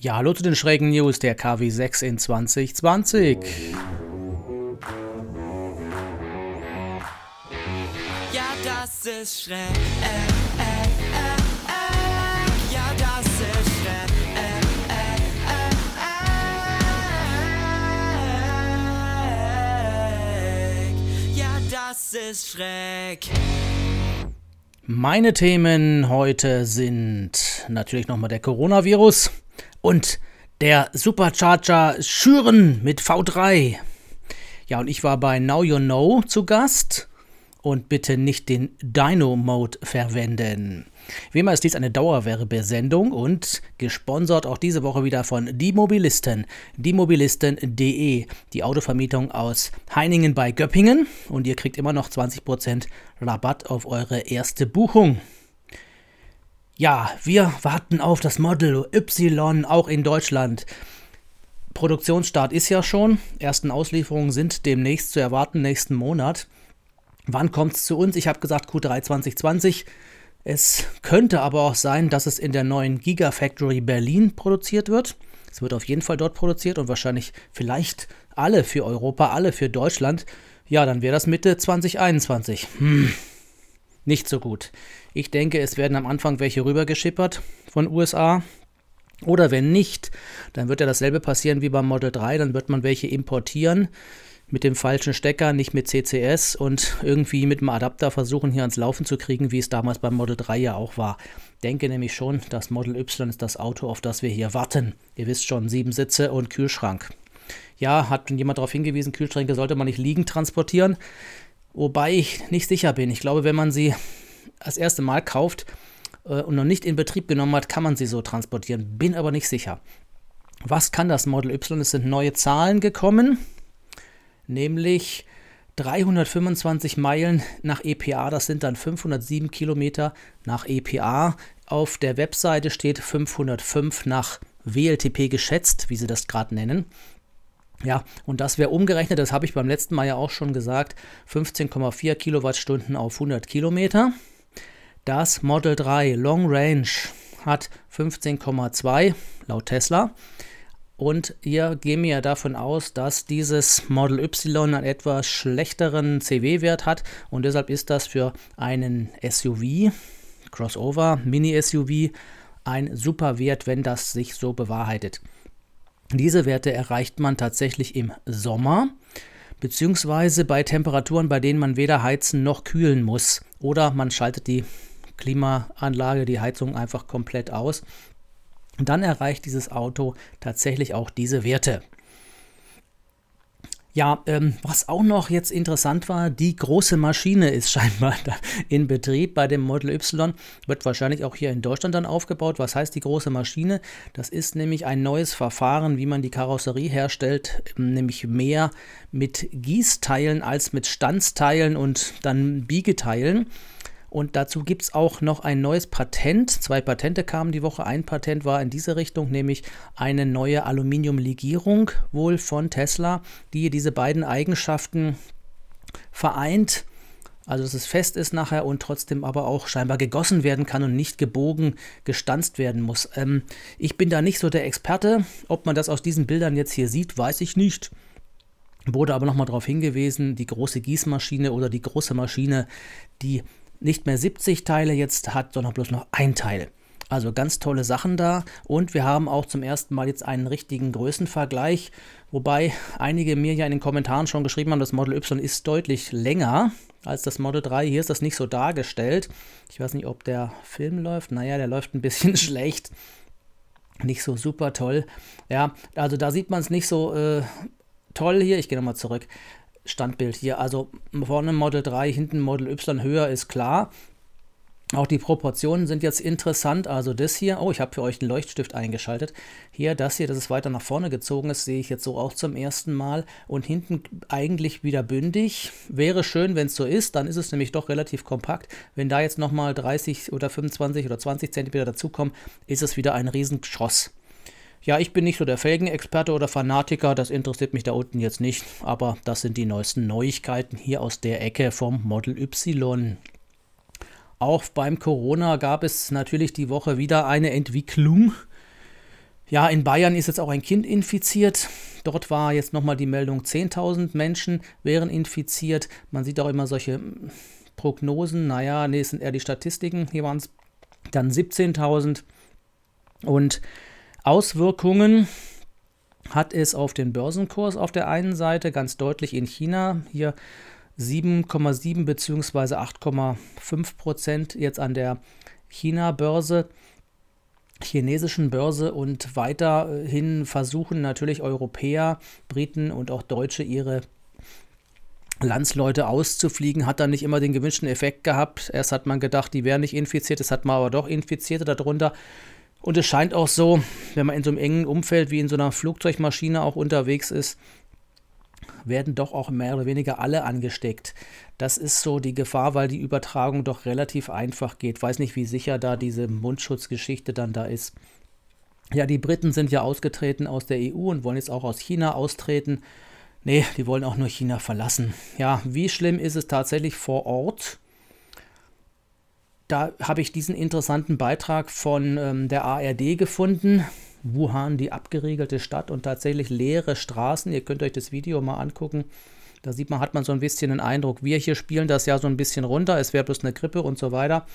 Ja, hallo zu den schrägen News der KW6 in 2020. Ja, das ist schräg. Äh, äh, äh, ja, das ist schräg. Ja, das ist schräg. Meine Themen heute sind natürlich nochmal der Coronavirus und der Supercharger Schüren mit V3. Ja, und ich war bei Now You Know zu Gast und bitte nicht den Dino-Mode verwenden. Wie immer ist dies eine Dauerwerbesendung und gesponsert auch diese Woche wieder von Die Mobilisten, diemobilisten.de, die Autovermietung aus Heiningen bei Göppingen und ihr kriegt immer noch 20% Rabatt auf eure erste Buchung. Ja, wir warten auf das Model Y auch in Deutschland. Produktionsstart ist ja schon. Ersten Auslieferungen sind demnächst zu erwarten, nächsten Monat. Wann kommt es zu uns? Ich habe gesagt Q3 2020. Es könnte aber auch sein, dass es in der neuen Gigafactory Berlin produziert wird. Es wird auf jeden Fall dort produziert und wahrscheinlich vielleicht alle für Europa, alle für Deutschland. Ja, dann wäre das Mitte 2021. Hm. Nicht so gut. Ich denke, es werden am Anfang welche rübergeschippert von USA. Oder wenn nicht, dann wird ja dasselbe passieren wie beim Model 3, dann wird man welche importieren mit dem falschen Stecker, nicht mit CCS und irgendwie mit dem Adapter versuchen hier ans Laufen zu kriegen, wie es damals beim Model 3 ja auch war. Denke nämlich schon, das Model Y ist das Auto, auf das wir hier warten. Ihr wisst schon, sieben Sitze und Kühlschrank. Ja, hat jemand darauf hingewiesen, Kühlschränke sollte man nicht liegend transportieren. Wobei ich nicht sicher bin. Ich glaube, wenn man sie das erste Mal kauft äh, und noch nicht in Betrieb genommen hat, kann man sie so transportieren. Bin aber nicht sicher. Was kann das Model Y? Es sind neue Zahlen gekommen, nämlich 325 Meilen nach EPA, das sind dann 507 Kilometer nach EPA. Auf der Webseite steht 505 nach WLTP geschätzt, wie sie das gerade nennen. Ja, und das wäre umgerechnet, das habe ich beim letzten Mal ja auch schon gesagt, 15,4 Kilowattstunden auf 100 Kilometer. Das Model 3 Long Range hat 15,2 laut Tesla. Und ihr gehen ja davon aus, dass dieses Model Y einen etwas schlechteren CW-Wert hat und deshalb ist das für einen SUV, Crossover, Mini-SUV, ein super Wert, wenn das sich so bewahrheitet. Diese Werte erreicht man tatsächlich im Sommer, beziehungsweise bei Temperaturen, bei denen man weder heizen noch kühlen muss. Oder man schaltet die Klimaanlage, die Heizung einfach komplett aus, dann erreicht dieses Auto tatsächlich auch diese Werte. Ja, ähm, was auch noch jetzt interessant war, die große Maschine ist scheinbar in Betrieb bei dem Model Y. Wird wahrscheinlich auch hier in Deutschland dann aufgebaut. Was heißt die große Maschine? Das ist nämlich ein neues Verfahren, wie man die Karosserie herstellt, ähm, nämlich mehr mit Gießteilen als mit Stanzteilen und dann Biegeteilen. Und dazu gibt es auch noch ein neues Patent. Zwei Patente kamen die Woche. Ein Patent war in diese Richtung, nämlich eine neue Aluminiumlegierung wohl von Tesla, die diese beiden Eigenschaften vereint. Also, dass es fest ist nachher und trotzdem aber auch scheinbar gegossen werden kann und nicht gebogen gestanzt werden muss. Ähm, ich bin da nicht so der Experte. Ob man das aus diesen Bildern jetzt hier sieht, weiß ich nicht. Wurde aber nochmal darauf hingewiesen, die große Gießmaschine oder die große Maschine, die nicht mehr 70 Teile jetzt hat, sondern bloß noch ein Teil. Also ganz tolle Sachen da und wir haben auch zum ersten Mal jetzt einen richtigen Größenvergleich, wobei einige mir ja in den Kommentaren schon geschrieben haben, das Model Y ist deutlich länger als das Model 3. Hier ist das nicht so dargestellt. Ich weiß nicht, ob der Film läuft. Naja, der läuft ein bisschen schlecht. Nicht so super toll. Ja, also da sieht man es nicht so äh, toll hier. Ich gehe nochmal zurück. Standbild hier. Also vorne Model 3, hinten Model Y höher ist klar. Auch die Proportionen sind jetzt interessant. Also das hier, oh, ich habe für euch einen Leuchtstift eingeschaltet. Hier, das hier, dass es weiter nach vorne gezogen ist, sehe ich jetzt so auch zum ersten Mal. Und hinten eigentlich wieder bündig. Wäre schön, wenn es so ist, dann ist es nämlich doch relativ kompakt. Wenn da jetzt nochmal 30 oder 25 oder 20 Zentimeter dazukommen, ist es wieder ein Riesengeschoss. Ja, ich bin nicht so der Felgenexperte oder Fanatiker, das interessiert mich da unten jetzt nicht, aber das sind die neuesten Neuigkeiten hier aus der Ecke vom Model Y. Auch beim Corona gab es natürlich die Woche wieder eine Entwicklung. Ja, in Bayern ist jetzt auch ein Kind infiziert. Dort war jetzt nochmal die Meldung, 10.000 Menschen wären infiziert. Man sieht auch immer solche Prognosen. Naja, nee, es sind eher die Statistiken. Hier waren es dann 17.000. Und Auswirkungen hat es auf den Börsenkurs auf der einen Seite ganz deutlich in China hier 7,7 bzw. 8,5 Prozent jetzt an der China-Börse, chinesischen Börse und weiterhin versuchen natürlich Europäer, Briten und auch Deutsche ihre Landsleute auszufliegen, hat dann nicht immer den gewünschten Effekt gehabt. Erst hat man gedacht, die wären nicht infiziert, es hat man aber doch Infizierte darunter. Und es scheint auch so, wenn man in so einem engen Umfeld wie in so einer Flugzeugmaschine auch unterwegs ist, werden doch auch mehr oder weniger alle angesteckt. Das ist so die Gefahr, weil die Übertragung doch relativ einfach geht. Weiß nicht, wie sicher da diese Mundschutzgeschichte dann da ist. Ja, die Briten sind ja ausgetreten aus der EU und wollen jetzt auch aus China austreten. Nee, die wollen auch nur China verlassen. Ja, wie schlimm ist es tatsächlich vor Ort? da habe ich diesen interessanten Beitrag von ähm, der ARD gefunden. Wuhan, die abgeriegelte Stadt und tatsächlich leere Straßen. Ihr könnt euch das Video mal angucken. Da sieht man, hat man so ein bisschen den Eindruck, wir hier spielen das ja so ein bisschen runter, es wäre bloß eine Grippe und so weiter.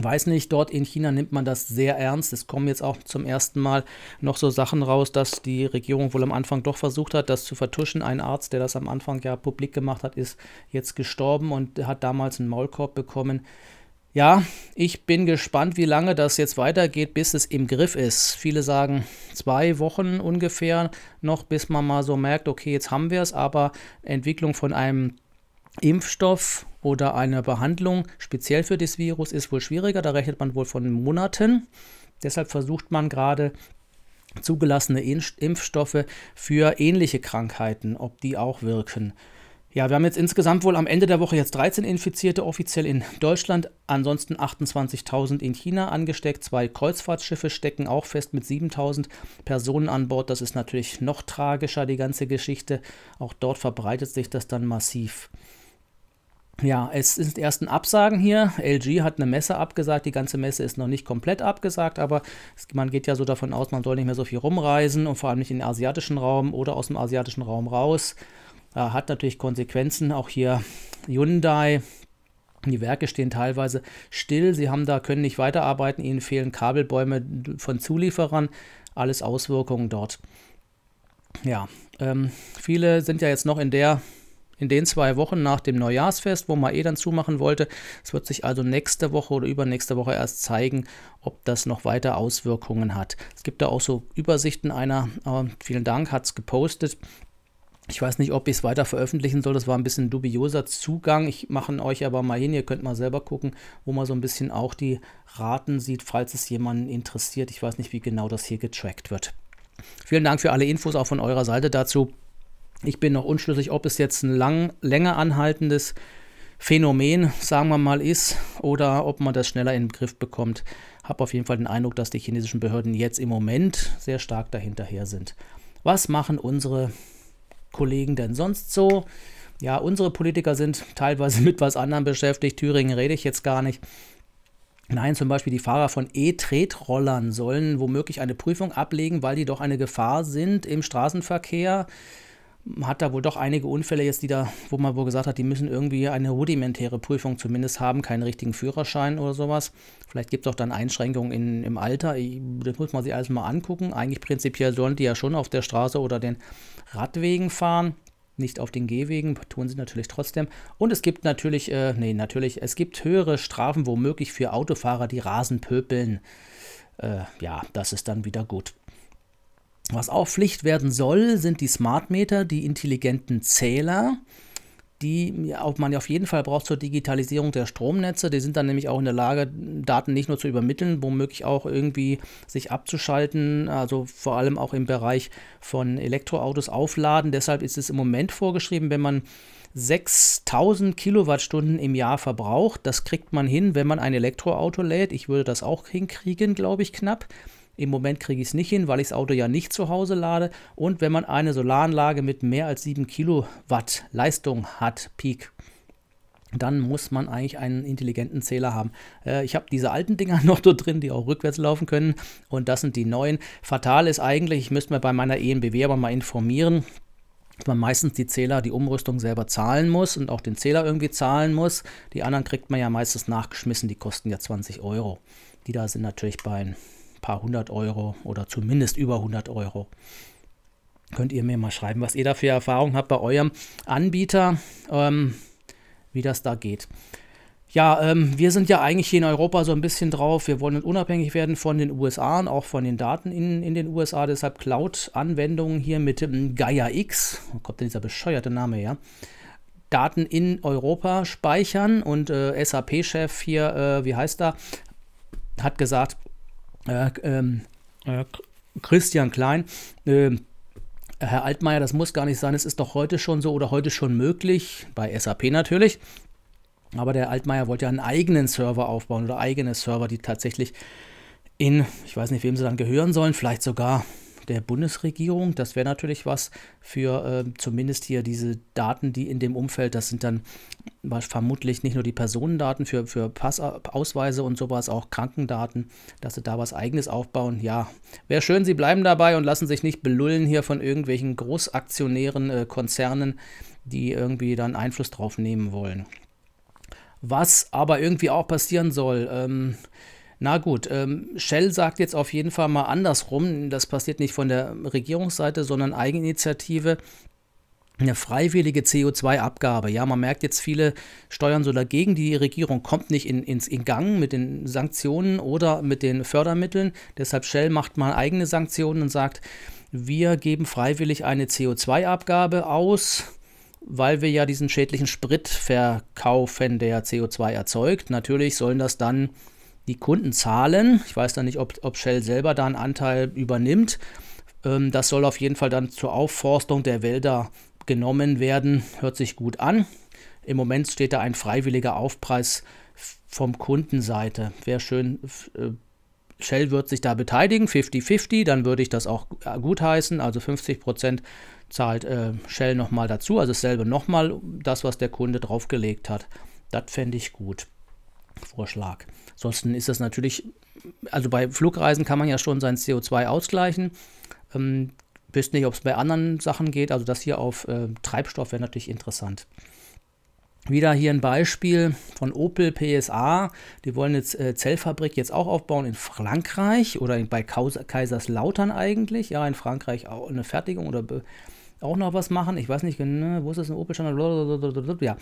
Weiß nicht, dort in China nimmt man das sehr ernst. Es kommen jetzt auch zum ersten Mal noch so Sachen raus, dass die Regierung wohl am Anfang doch versucht hat, das zu vertuschen. Ein Arzt, der das am Anfang ja publik gemacht hat, ist jetzt gestorben und hat damals einen Maulkorb bekommen. Ja, ich bin gespannt, wie lange das jetzt weitergeht, bis es im Griff ist. Viele sagen zwei Wochen ungefähr noch, bis man mal so merkt, okay, jetzt haben wir es, aber Entwicklung von einem Impfstoff oder eine Behandlung speziell für das Virus ist wohl schwieriger. Da rechnet man wohl von Monaten. Deshalb versucht man gerade zugelassene Impfstoffe für ähnliche Krankheiten, ob die auch wirken. Ja, wir haben jetzt insgesamt wohl am Ende der Woche jetzt 13 Infizierte offiziell in Deutschland, ansonsten 28.000 in China angesteckt. Zwei Kreuzfahrtschiffe stecken auch fest mit 7.000 Personen an Bord. Das ist natürlich noch tragischer, die ganze Geschichte. Auch dort verbreitet sich das dann massiv ja, es sind erst ein Absagen hier. LG hat eine Messe abgesagt. Die ganze Messe ist noch nicht komplett abgesagt, aber es, man geht ja so davon aus, man soll nicht mehr so viel rumreisen und vor allem nicht in den asiatischen Raum oder aus dem asiatischen Raum raus. Äh, hat natürlich Konsequenzen. Auch hier Hyundai. Die Werke stehen teilweise still. Sie haben da können nicht weiterarbeiten. Ihnen fehlen Kabelbäume von Zulieferern. Alles Auswirkungen dort. Ja, ähm, viele sind ja jetzt noch in der in den zwei Wochen nach dem Neujahrsfest, wo man eh dann zumachen wollte. Es wird sich also nächste Woche oder übernächste Woche erst zeigen, ob das noch weiter Auswirkungen hat. Es gibt da auch so Übersichten einer, äh, vielen Dank, hat es gepostet. Ich weiß nicht, ob ich es weiter veröffentlichen soll. Das war ein bisschen dubioser Zugang. Ich mache euch aber mal hin. Ihr könnt mal selber gucken, wo man so ein bisschen auch die Raten sieht, falls es jemanden interessiert. Ich weiß nicht, wie genau das hier getrackt wird. Vielen Dank für alle Infos auch von eurer Seite dazu. Ich bin noch unschlüssig, ob es jetzt ein lang, länger anhaltendes Phänomen, sagen wir mal, ist oder ob man das schneller in den Griff bekommt. Habe auf jeden Fall den Eindruck, dass die chinesischen Behörden jetzt im Moment sehr stark dahinterher sind. Was machen unsere Kollegen denn sonst so? Ja, unsere Politiker sind teilweise mit was anderem beschäftigt. Thüringen rede ich jetzt gar nicht. Nein, zum Beispiel die Fahrer von E-Tretrollern sollen womöglich eine Prüfung ablegen, weil die doch eine Gefahr sind im Straßenverkehr hat da wohl doch einige Unfälle jetzt, die da, wo man wohl gesagt hat, die müssen irgendwie eine rudimentäre Prüfung zumindest haben, keinen richtigen Führerschein oder sowas. Vielleicht gibt es auch dann Einschränkungen in, im Alter. Das muss man sich alles mal angucken. Eigentlich prinzipiell sollen die ja schon auf der Straße oder den Radwegen fahren. Nicht auf den Gehwegen, tun sie natürlich trotzdem. Und es gibt natürlich, äh, nee, natürlich, es gibt höhere Strafen womöglich für Autofahrer, die Rasen pöpeln. Äh, ja, das ist dann wieder gut. Was auch Pflicht werden soll, sind die Smart Meter, die intelligenten Zähler, die man ja auf jeden Fall braucht zur Digitalisierung der Stromnetze. Die sind dann nämlich auch in der Lage, Daten nicht nur zu übermitteln, womöglich auch irgendwie sich abzuschalten, also vor allem auch im Bereich von Elektroautos aufladen. Deshalb ist es im Moment vorgeschrieben, wenn man 6000 Kilowattstunden im Jahr verbraucht, das kriegt man hin, wenn man ein Elektroauto lädt. Ich würde das auch hinkriegen, glaube ich, knapp. Im Moment kriege ich es nicht hin, weil ich das Auto ja nicht zu Hause lade. Und wenn man eine Solaranlage mit mehr als 7 Kilowatt Leistung hat, Peak, dann muss man eigentlich einen intelligenten Zähler haben. Äh, ich habe diese alten Dinger noch dort drin, die auch rückwärts laufen können. Und das sind die neuen. Fatal ist eigentlich, ich müsste mir bei meiner EMBW aber mal informieren, dass man meistens die Zähler, die Umrüstung selber zahlen muss und auch den Zähler irgendwie zahlen muss. Die anderen kriegt man ja meistens nachgeschmissen, die kosten ja 20 Euro. Die da sind natürlich bei paar hundert Euro oder zumindest über 100 Euro. Könnt ihr mir mal schreiben, was ihr da für Erfahrungen habt bei eurem Anbieter, ähm, wie das da geht. Ja, ähm, wir sind ja eigentlich hier in Europa so ein bisschen drauf. Wir wollen unabhängig werden von den USA und auch von den Daten in, in den USA. Deshalb Cloud-Anwendungen hier mit ähm, Gaia X, wo kommt denn dieser bescheuerte Name her? Daten in Europa speichern und äh, SAP-Chef hier, äh, wie heißt er, hat gesagt, äh, ähm, äh, Christian Klein, ähm, Herr Altmaier, das muss gar nicht sein, es ist doch heute schon so oder heute schon möglich, bei SAP natürlich. Aber der Altmaier wollte ja einen eigenen Server aufbauen oder eigene Server, die tatsächlich in, ich weiß nicht, wem sie dann gehören sollen, vielleicht sogar der Bundesregierung. Das wäre natürlich was für äh, zumindest hier diese Daten, die in dem Umfeld, das sind dann vermutlich nicht nur die Personendaten für, für Passausweise und sowas, auch Krankendaten, dass sie da was eigenes aufbauen. Ja, wäre schön, sie bleiben dabei und lassen sich nicht belullen hier von irgendwelchen Großaktionären, äh, Konzernen, die irgendwie dann Einfluss drauf nehmen wollen. Was aber irgendwie auch passieren soll, ähm, na gut, ähm, Shell sagt jetzt auf jeden Fall mal andersrum, das passiert nicht von der Regierungsseite, sondern Eigeninitiative eine freiwillige CO2-Abgabe. Ja, man merkt jetzt, viele steuern so dagegen. Die Regierung kommt nicht in, in, in Gang mit den Sanktionen oder mit den Fördermitteln. Deshalb Shell macht mal eigene Sanktionen und sagt, wir geben freiwillig eine CO2-Abgabe aus, weil wir ja diesen schädlichen Sprit verkaufen, der CO2 erzeugt. Natürlich sollen das dann die Kunden zahlen. Ich weiß da nicht, ob, ob Shell selber da einen Anteil übernimmt. Ähm, das soll auf jeden Fall dann zur Aufforstung der Wälder genommen werden. Hört sich gut an. Im Moment steht da ein freiwilliger Aufpreis vom Kundenseite. Wäre schön, äh, Shell wird sich da beteiligen, 50-50, dann würde ich das auch äh, gut heißen. Also 50 zahlt äh, Shell nochmal dazu, also dasselbe nochmal, das, was der Kunde draufgelegt hat. Das fände ich gut. Vorschlag. Ansonsten ist das natürlich, also bei Flugreisen kann man ja schon sein CO2 ausgleichen. Ähm, wisst nicht, ob es bei anderen Sachen geht. Also das hier auf äh, Treibstoff wäre natürlich interessant. Wieder hier ein Beispiel von Opel PSA. Die wollen jetzt äh, Zellfabrik jetzt auch aufbauen in Frankreich oder in, bei Kaiserslautern eigentlich. Ja, in Frankreich auch eine Fertigung oder auch noch was machen. Ich weiß nicht genau, wo ist das in opel schon? Ja,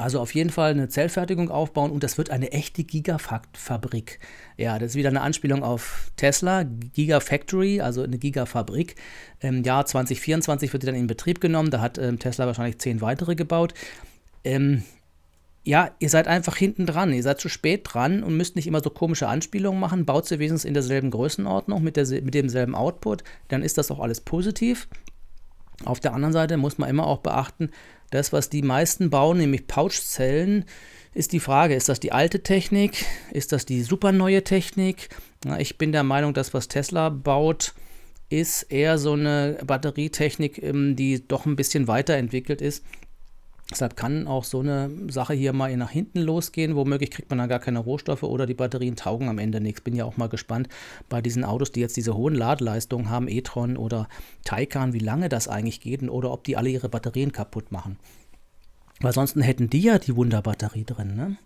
also auf jeden Fall eine Zellfertigung aufbauen und das wird eine echte Gigafabrik. Ja, das ist wieder eine Anspielung auf Tesla, Gigafactory, also eine Gigafabrik. Im Jahr 2024 wird sie dann in Betrieb genommen. Da hat ähm, Tesla wahrscheinlich zehn weitere gebaut. Ähm, ja, ihr seid einfach hinten dran, ihr seid zu spät dran und müsst nicht immer so komische Anspielungen machen. Baut sie wenigstens in derselben Größenordnung, mit, der, mit demselben Output, dann ist das auch alles positiv. Auf der anderen Seite muss man immer auch beachten, das, was die meisten bauen, nämlich Pouchzellen, ist die Frage, ist das die alte Technik? Ist das die super neue Technik? Na, ich bin der Meinung, dass was Tesla baut, ist eher so eine Batterietechnik, ähm, die doch ein bisschen weiterentwickelt ist Deshalb kann auch so eine Sache hier mal nach hinten losgehen. Womöglich kriegt man dann gar keine Rohstoffe oder die Batterien taugen am Ende nichts. Bin ja auch mal gespannt bei diesen Autos, die jetzt diese hohen Ladeleistungen haben, e-tron oder Taycan, wie lange das eigentlich geht oder ob die alle ihre Batterien kaputt machen. Weil sonst hätten die ja die Wunderbatterie drin. Ne?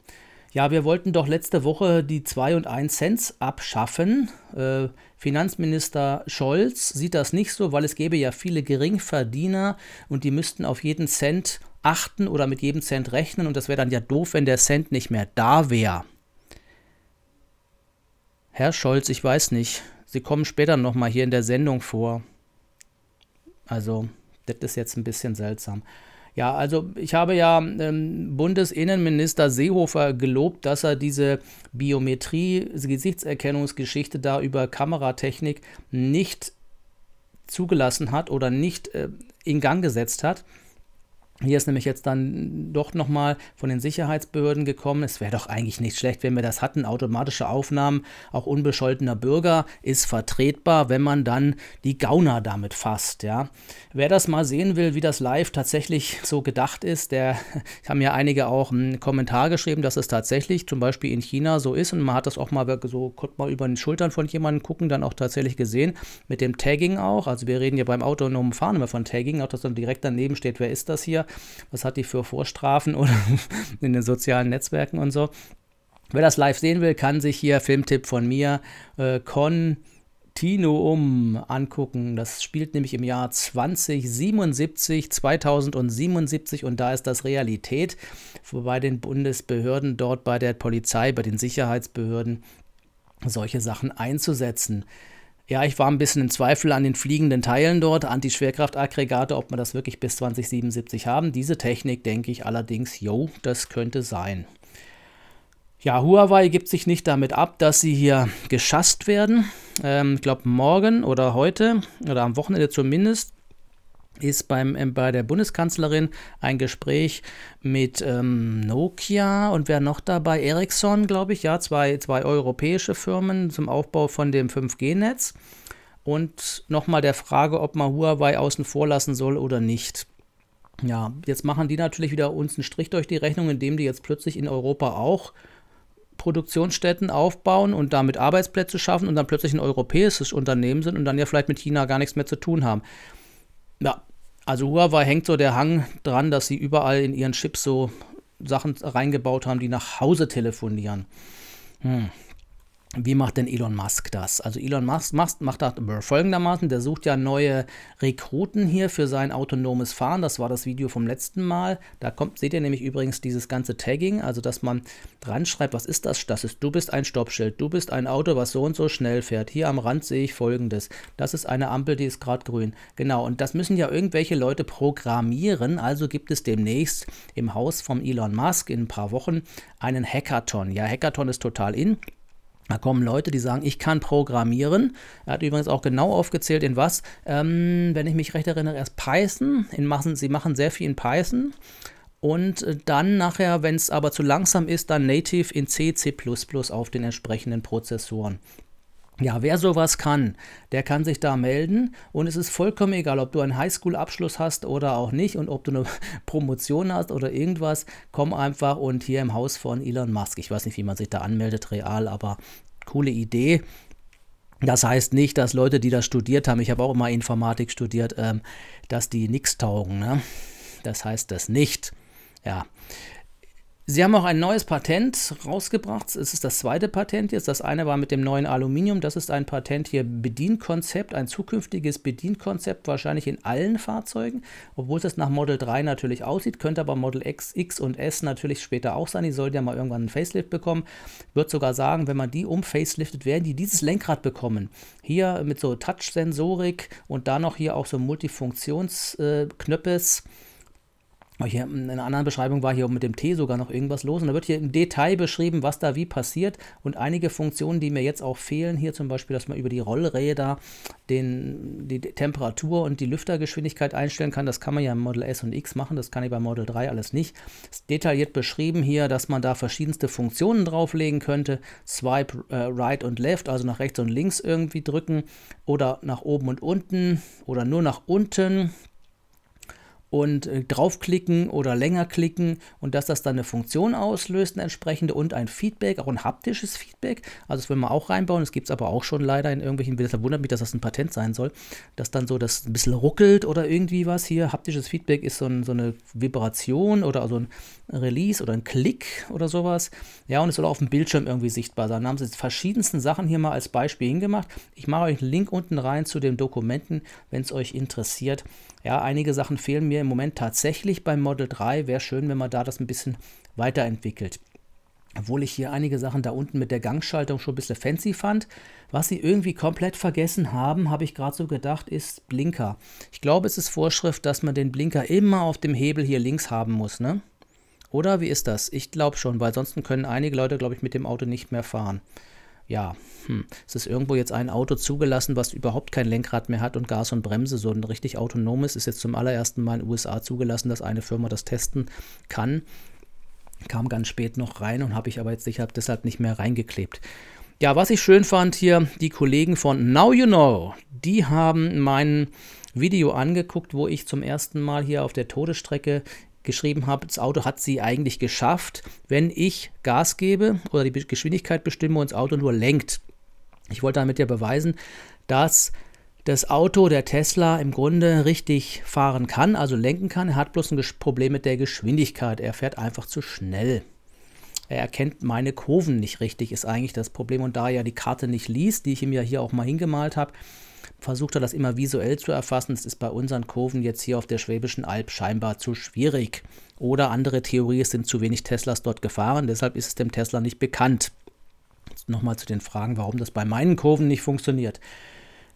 Ja, wir wollten doch letzte Woche die 2 und 1 Cent abschaffen. Äh, Finanzminister Scholz sieht das nicht so, weil es gäbe ja viele Geringverdiener und die müssten auf jeden Cent achten oder mit jedem Cent rechnen und das wäre dann ja doof, wenn der Cent nicht mehr da wäre. Herr Scholz, ich weiß nicht. Sie kommen später nochmal hier in der Sendung vor. Also, das ist jetzt ein bisschen seltsam. Ja, also ich habe ja ähm, Bundesinnenminister Seehofer gelobt, dass er diese Biometrie, Gesichtserkennungsgeschichte da über Kameratechnik nicht zugelassen hat oder nicht äh, in Gang gesetzt hat. Hier ist nämlich jetzt dann doch nochmal von den Sicherheitsbehörden gekommen. Es wäre doch eigentlich nicht schlecht, wenn wir das hatten. Automatische Aufnahmen auch unbescholtener Bürger ist vertretbar, wenn man dann die Gauner damit fasst. Ja. Wer das mal sehen will, wie das live tatsächlich so gedacht ist, der haben ja einige auch einen Kommentar geschrieben, dass es tatsächlich zum Beispiel in China so ist. Und man hat das auch mal so, konnte mal über den Schultern von jemandem gucken, dann auch tatsächlich gesehen. Mit dem Tagging auch. Also wir reden ja beim autonomen Fahren immer von Tagging, auch dass dann direkt daneben steht, wer ist das hier? was hat die für Vorstrafen oder in den sozialen Netzwerken und so. Wer das live sehen will, kann sich hier Filmtipp von mir äh, Continuum angucken. Das spielt nämlich im Jahr 2077, 2077 und da ist das Realität, wobei den Bundesbehörden dort bei der Polizei, bei den Sicherheitsbehörden solche Sachen einzusetzen. Ja, ich war ein bisschen im Zweifel an den fliegenden Teilen dort, Antischwerkraftaggregate, ob man das wirklich bis 2077 haben. Diese Technik denke ich allerdings, yo, das könnte sein. Ja, Huawei gibt sich nicht damit ab, dass sie hier geschasst werden. Ähm, ich glaube, morgen oder heute oder am Wochenende zumindest ist beim, äh, bei der Bundeskanzlerin ein Gespräch mit ähm, Nokia und wer noch dabei? Ericsson, glaube ich, ja, zwei, zwei europäische Firmen zum Aufbau von dem 5G-Netz. Und nochmal der Frage, ob man Huawei außen vor lassen soll oder nicht. Ja, jetzt machen die natürlich wieder uns einen Strich durch die Rechnung, indem die jetzt plötzlich in Europa auch Produktionsstätten aufbauen und damit Arbeitsplätze schaffen und dann plötzlich ein europäisches Unternehmen sind und dann ja vielleicht mit China gar nichts mehr zu tun haben. Ja, also Huawei hängt so der Hang dran, dass sie überall in ihren Chips so Sachen reingebaut haben, die nach Hause telefonieren. Hm wie macht denn Elon Musk das? Also Elon Musk macht, macht das folgendermaßen, der sucht ja neue Rekruten hier für sein autonomes Fahren. Das war das Video vom letzten Mal. Da kommt, seht ihr nämlich übrigens dieses ganze Tagging, also dass man dran schreibt, was ist das? Das ist, du bist ein Stoppschild, du bist ein Auto, was so und so schnell fährt. Hier am Rand sehe ich folgendes. Das ist eine Ampel, die ist gerade grün. Genau, und das müssen ja irgendwelche Leute programmieren. Also gibt es demnächst im Haus von Elon Musk in ein paar Wochen einen Hackathon. Ja, Hackathon ist total in. Da kommen Leute, die sagen, ich kann programmieren. Er hat übrigens auch genau aufgezählt, in was, ähm, wenn ich mich recht erinnere, erst Python. In machen, sie machen sehr viel in Python. Und äh, dann nachher, wenn es aber zu langsam ist, dann native in C, C auf den entsprechenden Prozessoren. Ja, wer sowas kann, der kann sich da melden und es ist vollkommen egal, ob du einen Highschool-Abschluss hast oder auch nicht und ob du eine Promotion hast oder irgendwas, komm einfach und hier im Haus von Elon Musk. Ich weiß nicht, wie man sich da anmeldet, real, aber coole Idee. Das heißt nicht, dass Leute, die das studiert haben, ich habe auch immer Informatik studiert, ähm, dass die nichts taugen. Ne? Das heißt das nicht. Ja, Sie haben auch ein neues Patent rausgebracht. Es ist das zweite Patent jetzt. Das eine war mit dem neuen Aluminium. Das ist ein Patent hier Bedienkonzept, ein zukünftiges Bedienkonzept wahrscheinlich in allen Fahrzeugen, obwohl es nach Model 3 natürlich aussieht, könnte aber Model X, X und S natürlich später auch sein. Die sollten ja mal irgendwann einen Facelift bekommen. Wird sogar sagen, wenn man die umfaceliftet, werden die dieses Lenkrad bekommen. Hier mit so Touch-Sensorik und da noch hier auch so Multifunktionsknöppes. Äh, hier hm, in einer anderen Beschreibung war hier mit dem T sogar noch irgendwas los. Und da wird hier im Detail beschrieben, was da wie passiert. Und einige Funktionen, die mir jetzt auch fehlen, hier zum Beispiel, dass man über die Rollräder den, die Temperatur und die Lüftergeschwindigkeit einstellen kann. Das kann man ja im Model S und X machen. Das kann ich bei Model 3 alles nicht. Ist detailliert beschrieben hier, dass man da verschiedenste Funktionen drauflegen könnte. Swipe äh, Right und Left, also nach rechts und links irgendwie drücken. Oder nach oben und unten. Oder nur nach unten und äh, draufklicken oder länger klicken und dass das dann eine Funktion auslöst, eine entsprechende und ein Feedback, auch ein haptisches Feedback. Also das will man auch reinbauen. Das gibt es aber auch schon leider in irgendwelchen, da wundert mich, dass das ein Patent sein soll, dass dann so das ein bisschen ruckelt oder irgendwie was hier. Haptisches Feedback ist so, ein, so eine Vibration oder so ein Release oder ein Klick oder sowas. Ja, und es soll auf dem Bildschirm irgendwie sichtbar sein. Da haben sie jetzt verschiedensten Sachen hier mal als Beispiel hingemacht. Ich mache euch einen Link unten rein zu den Dokumenten, wenn es euch interessiert. Ja, einige Sachen fehlen mir im Moment tatsächlich beim Model 3. Wäre schön, wenn man da das ein bisschen weiterentwickelt. Obwohl ich hier einige Sachen da unten mit der Gangschaltung schon ein bisschen fancy fand. Was sie irgendwie komplett vergessen haben, habe ich gerade so gedacht, ist Blinker. Ich glaube, es ist Vorschrift, dass man den Blinker immer auf dem Hebel hier links haben muss, ne? Oder wie ist das? Ich glaube schon, weil sonst können einige Leute, glaube ich, mit dem Auto nicht mehr fahren ja, hm, es ist irgendwo jetzt ein Auto zugelassen, was überhaupt kein Lenkrad mehr hat und Gas und Bremse, so ein richtig autonomes, ist jetzt zum allerersten Mal in den USA zugelassen, dass eine Firma das testen kann. Kam ganz spät noch rein und habe ich aber jetzt ich deshalb nicht mehr reingeklebt. Ja, was ich schön fand hier, die Kollegen von Now You Know, die haben meinen Video angeguckt, wo ich zum ersten Mal hier auf der Todesstrecke geschrieben habe, das Auto hat sie eigentlich geschafft, wenn ich Gas gebe oder die Geschwindigkeit bestimme und das Auto nur lenkt. Ich wollte damit ja beweisen, dass das Auto, der Tesla, im Grunde richtig fahren kann, also lenken kann. Er hat bloß ein Problem mit der Geschwindigkeit. Er fährt einfach zu schnell. Er erkennt meine Kurven nicht richtig, ist eigentlich das Problem. Und da er ja die Karte nicht liest, die ich ihm ja hier auch mal hingemalt habe, versucht er das immer visuell zu erfassen. Das ist bei unseren Kurven jetzt hier auf der Schwäbischen Alb scheinbar zu schwierig. Oder andere Theorie, es sind zu wenig Teslas dort gefahren, deshalb ist es dem Tesla nicht bekannt. Nochmal zu den Fragen, warum das bei meinen Kurven nicht funktioniert.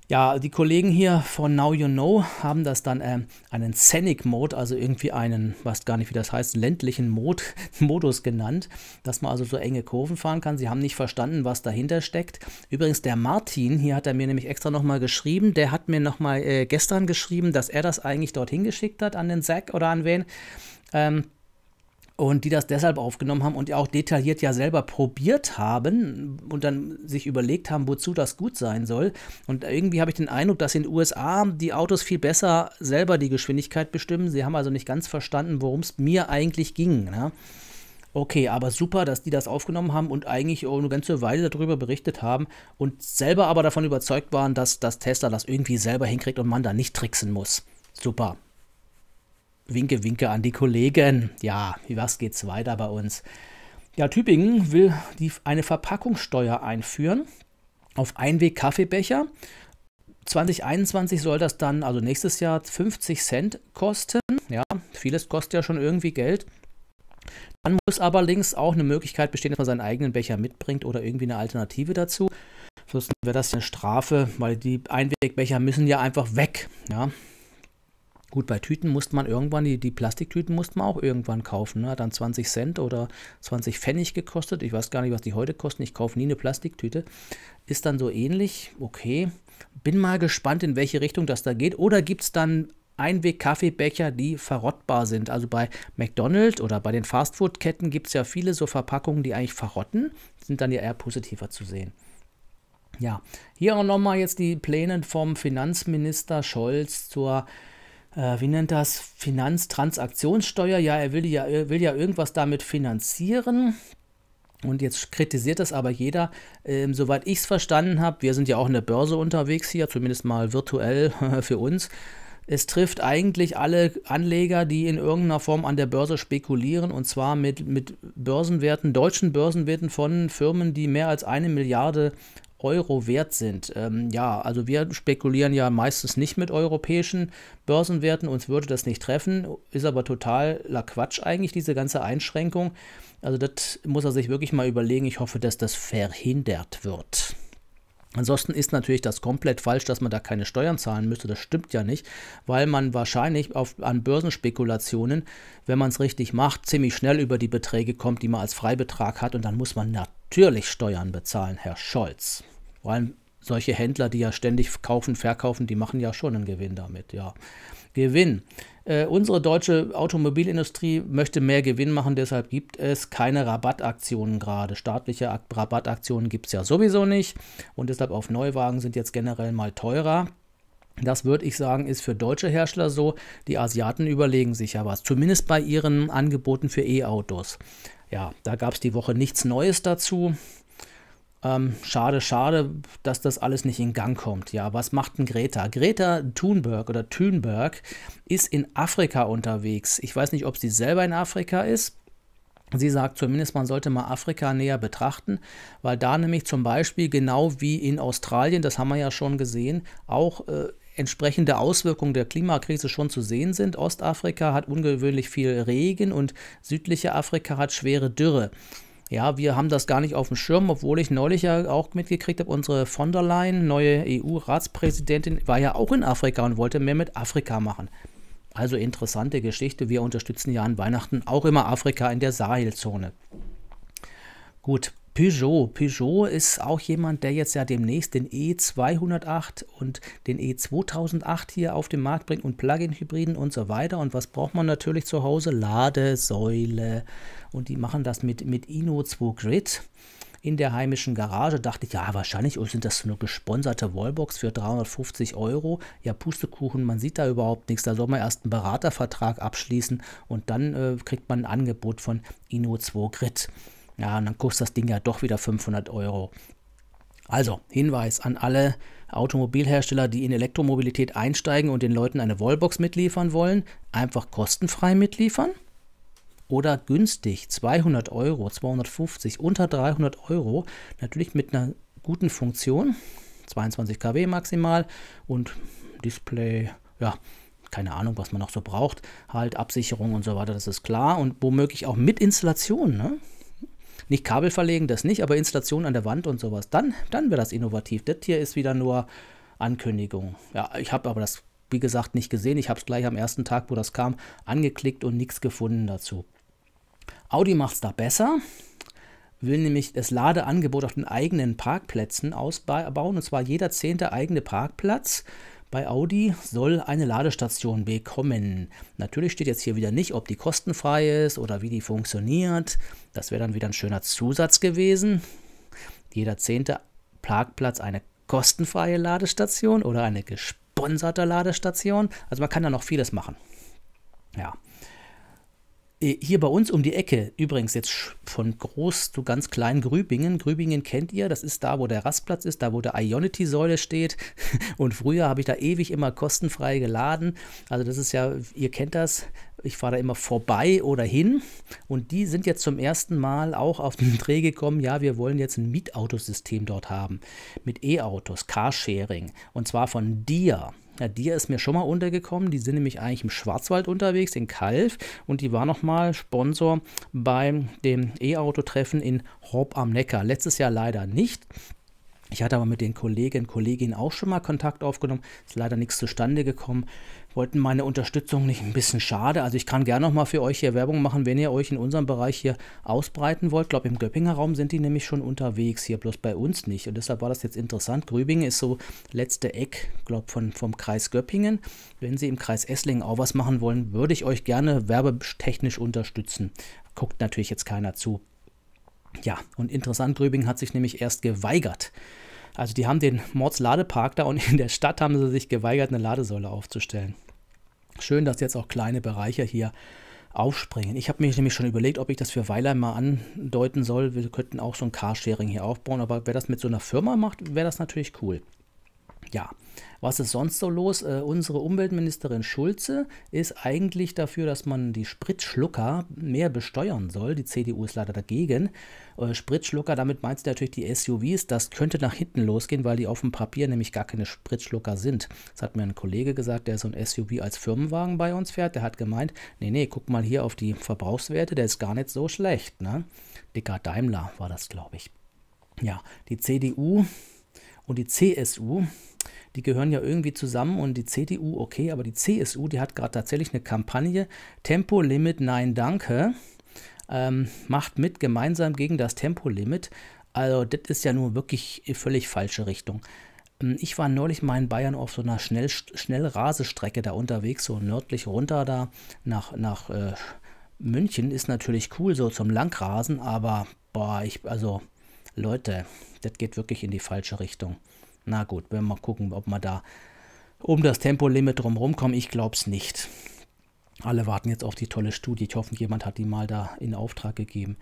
Ja, die Kollegen hier von Now You Know haben das dann äh, einen Scenic Mode, also irgendwie einen, weiß gar nicht wie das heißt, ländlichen Mod, Modus genannt, dass man also so enge Kurven fahren kann. Sie haben nicht verstanden, was dahinter steckt. Übrigens, der Martin, hier hat er mir nämlich extra nochmal geschrieben, der hat mir nochmal äh, gestern geschrieben, dass er das eigentlich dorthin geschickt hat an den Zack oder an wen. Ähm, und die das deshalb aufgenommen haben und auch detailliert ja selber probiert haben und dann sich überlegt haben, wozu das gut sein soll. Und irgendwie habe ich den Eindruck, dass in den USA die Autos viel besser selber die Geschwindigkeit bestimmen. Sie haben also nicht ganz verstanden, worum es mir eigentlich ging. Ne? Okay, aber super, dass die das aufgenommen haben und eigentlich eine ganze Weile darüber berichtet haben und selber aber davon überzeugt waren, dass, dass Tesla das irgendwie selber hinkriegt und man da nicht tricksen muss. Super. Winke, winke an die Kollegen. Ja, wie was geht's weiter bei uns? Ja, Tübingen will die, eine Verpackungssteuer einführen auf Einweg-Kaffeebecher. 2021 soll das dann, also nächstes Jahr, 50 Cent kosten. Ja, vieles kostet ja schon irgendwie Geld. Dann muss aber links auch eine Möglichkeit bestehen, dass man seinen eigenen Becher mitbringt oder irgendwie eine Alternative dazu. Sonst wäre das eine Strafe, weil die Einwegbecher müssen ja einfach weg. Ja, Gut, bei Tüten musste man irgendwann, die, die Plastiktüten musste man auch irgendwann kaufen. Ne? Hat dann 20 Cent oder 20 Pfennig gekostet. Ich weiß gar nicht, was die heute kosten. Ich kaufe nie eine Plastiktüte. Ist dann so ähnlich. Okay. Bin mal gespannt, in welche Richtung das da geht. Oder gibt es dann Einweg-Kaffeebecher, die verrottbar sind. Also bei McDonald's oder bei den Fastfood-Ketten gibt es ja viele so Verpackungen, die eigentlich verrotten, sind dann ja eher positiver zu sehen. Ja, hier auch nochmal jetzt die Pläne vom Finanzminister Scholz zur äh, wie nennt das, Finanztransaktionssteuer. Ja, er will ja, äh, will ja irgendwas damit finanzieren. Und jetzt kritisiert das aber jeder. Ähm, soweit ich es verstanden habe, wir sind ja auch in der Börse unterwegs hier, zumindest mal virtuell für uns. Es trifft eigentlich alle Anleger, die in irgendeiner Form an der Börse spekulieren, und zwar mit, mit Börsenwerten, deutschen Börsenwerten von Firmen, die mehr als eine Milliarde Euro wert sind. Ähm, ja, also wir spekulieren ja meistens nicht mit europäischen Börsenwerten, uns würde das nicht treffen, ist aber totaler Quatsch eigentlich, diese ganze Einschränkung. Also das muss er sich wirklich mal überlegen. Ich hoffe, dass das verhindert wird. Ansonsten ist natürlich das komplett falsch, dass man da keine Steuern zahlen müsste. Das stimmt ja nicht, weil man wahrscheinlich auf, an Börsenspekulationen, wenn man es richtig macht, ziemlich schnell über die Beträge kommt, die man als Freibetrag hat. Und dann muss man natürlich Steuern bezahlen, Herr Scholz. Vor allem solche Händler, die ja ständig kaufen, verkaufen, die machen ja schon einen Gewinn damit, ja. Gewinn. Äh, unsere deutsche Automobilindustrie möchte mehr Gewinn machen, deshalb gibt es keine Rabattaktionen gerade. Staatliche Rabattaktionen gibt es ja sowieso nicht und deshalb auf Neuwagen sind jetzt generell mal teurer. Das würde ich sagen, ist für deutsche Hersteller so. Die Asiaten überlegen sich ja was, zumindest bei ihren Angeboten für E-Autos. Ja, da gab es die Woche nichts Neues dazu. Ähm, schade, schade, dass das alles nicht in Gang kommt. Ja, was macht denn Greta? Greta Thunberg oder Thunberg ist in Afrika unterwegs. Ich weiß nicht, ob sie selber in Afrika ist. Sie sagt zumindest, man sollte mal Afrika näher betrachten, weil da nämlich zum Beispiel genau wie in Australien, das haben wir ja schon gesehen, auch äh, entsprechende Auswirkungen der Klimakrise schon zu sehen sind. Ostafrika hat ungewöhnlich viel Regen und südliche Afrika hat schwere Dürre ja, wir haben das gar nicht auf dem Schirm, obwohl ich neulich ja auch mitgekriegt habe, unsere von der Leyen, neue EU-Ratspräsidentin, war ja auch in Afrika und wollte mehr mit Afrika machen. Also interessante Geschichte. Wir unterstützen ja an Weihnachten auch immer Afrika in der Sahelzone. Gut, Peugeot. Peugeot ist auch jemand, der jetzt ja demnächst den E208 und den E2008 hier auf den Markt bringt und Plug-in-Hybriden und so weiter. Und was braucht man natürlich zu Hause? Ladesäule. Und die machen das mit, mit Inno2 Grid in der heimischen Garage. Dachte ich, ja, wahrscheinlich sind das so eine gesponserte Wallbox für 350 Euro. Ja, Pustekuchen, man sieht da überhaupt nichts. Da soll man erst einen Beratervertrag abschließen und dann äh, kriegt man ein Angebot von Inno2 Grid. Ja, und dann kostet das Ding ja doch wieder 500 Euro. Also, Hinweis an alle Automobilhersteller, die in Elektromobilität einsteigen und den Leuten eine Wallbox mitliefern wollen, einfach kostenfrei mitliefern oder günstig 200 Euro, 250, unter 300 Euro, natürlich mit einer guten Funktion, 22 kW maximal und Display, ja, keine Ahnung, was man noch so braucht, halt Absicherung und so weiter, das ist klar und womöglich auch mit Installation, ne? Nicht Kabel verlegen, das nicht, aber Installation an der Wand und sowas. Dann, dann wäre das innovativ. Das hier ist wieder nur Ankündigung. Ja, ich habe aber das, wie gesagt, nicht gesehen. Ich habe es gleich am ersten Tag, wo das kam, angeklickt und nichts gefunden dazu. Audi macht es da besser will nämlich das Ladeangebot auf den eigenen Parkplätzen ausbauen, und zwar jeder zehnte eigene Parkplatz bei Audi soll eine Ladestation bekommen. Natürlich steht jetzt hier wieder nicht, ob die kostenfrei ist oder wie die funktioniert. Das wäre dann wieder ein schöner Zusatz gewesen. Jeder zehnte Parkplatz eine kostenfreie Ladestation oder eine gesponserte Ladestation. Also man kann da noch vieles machen. Ja. Äh, hier bei uns um die Ecke, übrigens jetzt von groß zu ganz klein Grübingen. Grübingen kennt ihr, das ist da, wo der Rastplatz ist, da, wo der Ionity-Säule steht. Und früher habe ich da ewig immer kostenfrei geladen. Also, das ist ja, ihr kennt das. Ich fahre da immer vorbei oder hin. Und die sind jetzt zum ersten Mal auch auf den Dreh gekommen. Ja, wir wollen jetzt ein Mietautosystem dort haben. Mit E-Autos, Carsharing. Und zwar von dir. Ja, Dir ist mir schon mal untergekommen. Die sind nämlich eigentlich im Schwarzwald unterwegs, in Kalf. Und die war nochmal Sponsor bei dem E-Auto-Treffen in Horb am Neckar. Letztes Jahr leider nicht. Ich hatte aber mit den Kolleginnen und Kollegen auch schon mal Kontakt aufgenommen. Ist leider nichts zustande gekommen wollten meine Unterstützung nicht ein bisschen schade. Also ich kann gerne nochmal für euch hier Werbung machen, wenn ihr euch in unserem Bereich hier ausbreiten wollt. Ich glaube, im Göppinger Raum sind die nämlich schon unterwegs, hier bloß bei uns nicht. Und deshalb war das jetzt interessant. Grübingen ist so letzte Eck, glaube von vom Kreis Göppingen. Wenn Sie im Kreis Esslingen auch was machen wollen, würde ich euch gerne werbetechnisch unterstützen. Guckt natürlich jetzt keiner zu. Ja, und interessant, Grübingen hat sich nämlich erst geweigert, also die haben den Mordsladepark da und in der Stadt haben sie sich geweigert, eine Ladesäule aufzustellen. Schön, dass jetzt auch kleine Bereiche hier aufspringen. Ich habe mich nämlich schon überlegt, ob ich das für Weiler mal andeuten soll. Wir könnten auch so ein Carsharing hier aufbauen, aber wer das mit so einer Firma macht, wäre das natürlich cool ja, was ist sonst so los? Äh, unsere Umweltministerin Schulze ist eigentlich dafür, dass man die Spritschlucker mehr besteuern soll. Die CDU ist leider dagegen. Äh, Spritschlucker, damit meint sie natürlich die SUVs. Das könnte nach hinten losgehen, weil die auf dem Papier nämlich gar keine Spritschlucker sind. Das hat mir ein Kollege gesagt, der so ein SUV als Firmenwagen bei uns fährt. Der hat gemeint, nee, nee, guck mal hier auf die Verbrauchswerte, der ist gar nicht so schlecht. Ne? Dicker Daimler war das, glaube ich. Ja, die CDU und die CSU die gehören ja irgendwie zusammen und die CDU, okay, aber die CSU, die hat gerade tatsächlich eine Kampagne, Tempolimit, nein, danke, ähm, macht mit gemeinsam gegen das Tempolimit. Also das ist ja nur wirklich völlig falsche Richtung. Ähm, ich war neulich mal in Bayern auf so einer Schnell, Schnellrasestrecke da unterwegs, so nördlich runter da nach, nach äh, München. Ist natürlich cool so zum Langrasen, aber boah, ich, also Leute, das geht wirklich in die falsche Richtung. Na gut, werden wir mal gucken, ob wir da um das Tempolimit drumherum kommen. Ich glaube es nicht. Alle warten jetzt auf die tolle Studie. Ich hoffe, jemand hat die mal da in Auftrag gegeben.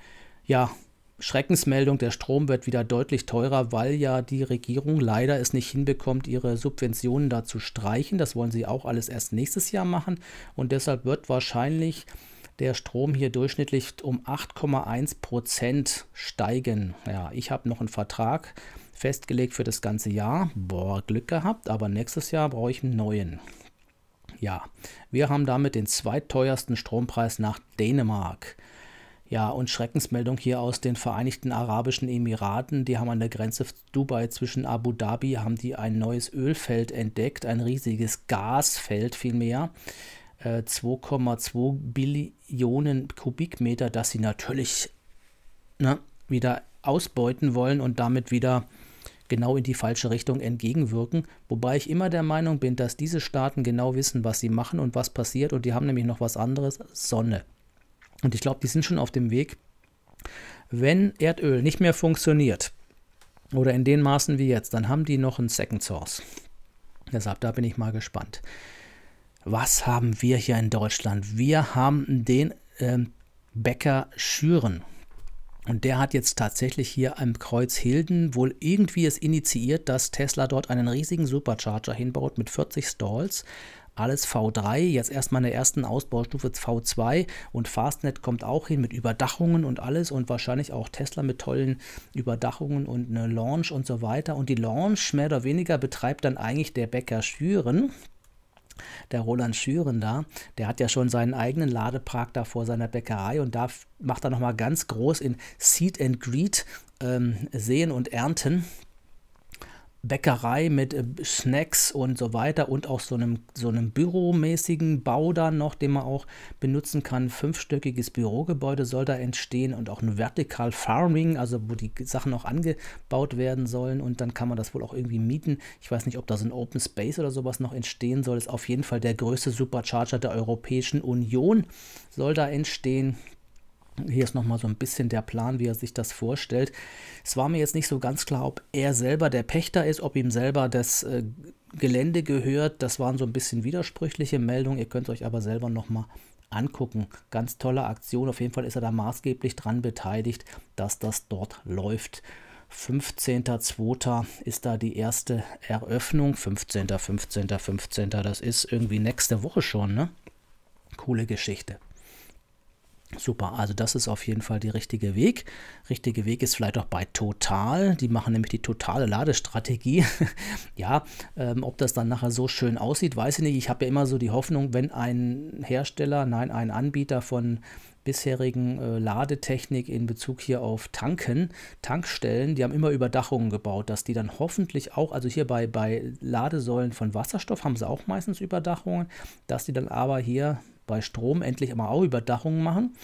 Ja, Schreckensmeldung, der Strom wird wieder deutlich teurer, weil ja die Regierung leider es nicht hinbekommt, ihre Subventionen da zu streichen. Das wollen sie auch alles erst nächstes Jahr machen. Und deshalb wird wahrscheinlich der Strom hier durchschnittlich um 8,1 Prozent steigen. Ja, ich habe noch einen Vertrag festgelegt für das ganze Jahr. Boah, Glück gehabt, aber nächstes Jahr brauche ich einen neuen. Ja, wir haben damit den zweiteuersten Strompreis nach Dänemark. Ja, und Schreckensmeldung hier aus den Vereinigten Arabischen Emiraten. Die haben an der Grenze Dubai zwischen Abu Dhabi haben die ein neues Ölfeld entdeckt, ein riesiges Gasfeld vielmehr. 2,2 äh, Billionen Kubikmeter, das sie natürlich ne, wieder ausbeuten wollen und damit wieder genau in die falsche Richtung entgegenwirken. Wobei ich immer der Meinung bin, dass diese Staaten genau wissen, was sie machen und was passiert. Und die haben nämlich noch was anderes, Sonne. Und ich glaube, die sind schon auf dem Weg. Wenn Erdöl nicht mehr funktioniert oder in den Maßen wie jetzt, dann haben die noch einen Second Source. Deshalb, da bin ich mal gespannt. Was haben wir hier in Deutschland? Wir haben den ähm, Bäcker Schüren. Und der hat jetzt tatsächlich hier am Kreuz Hilden wohl irgendwie es initiiert, dass Tesla dort einen riesigen Supercharger hinbaut mit 40 Stalls. Alles V3, jetzt erstmal in der ersten Ausbaustufe V2 und Fastnet kommt auch hin mit Überdachungen und alles und wahrscheinlich auch Tesla mit tollen Überdachungen und eine Launch und so weiter. Und die Launch mehr oder weniger betreibt dann eigentlich der Bäcker Schüren, der Roland Schüren da, der hat ja schon seinen eigenen Ladepark da vor seiner Bäckerei und da macht er nochmal ganz groß in Seed and Greed ähm, Sehen und Ernten. Bäckerei mit äh, Snacks und so weiter und auch so einem, so einem büromäßigen Bau dann noch, den man auch benutzen kann. Fünfstöckiges Bürogebäude soll da entstehen und auch ein Vertical Farming, also wo die Sachen auch angebaut werden sollen und dann kann man das wohl auch irgendwie mieten. Ich weiß nicht, ob da so ein Open Space oder sowas noch entstehen soll. Ist auf jeden Fall der größte Supercharger der Europäischen Union, soll da entstehen. Hier ist nochmal so ein bisschen der Plan, wie er sich das vorstellt. Es war mir jetzt nicht so ganz klar, ob er selber der Pächter ist, ob ihm selber das äh, Gelände gehört. Das waren so ein bisschen widersprüchliche Meldungen. Ihr könnt es euch aber selber nochmal angucken. Ganz tolle Aktion. Auf jeden Fall ist er da maßgeblich dran beteiligt, dass das dort läuft. 15.02. ist da die erste Eröffnung. 15. 15. 15. Das ist irgendwie nächste Woche schon, ne? Coole Geschichte. Super, also das ist auf jeden Fall der richtige Weg. Richtige Weg ist vielleicht auch bei Total. Die machen nämlich die totale Ladestrategie. ja, ähm, ob das dann nachher so schön aussieht, weiß ich nicht. Ich habe ja immer so die Hoffnung, wenn ein Hersteller, nein, ein Anbieter von bisherigen äh, Ladetechnik in Bezug hier auf Tanken, Tankstellen, die haben immer Überdachungen gebaut, dass die dann hoffentlich auch, also hier bei, bei Ladesäulen von Wasserstoff haben sie auch meistens Überdachungen, dass die dann aber hier bei Strom endlich mal auch Überdachungen machen.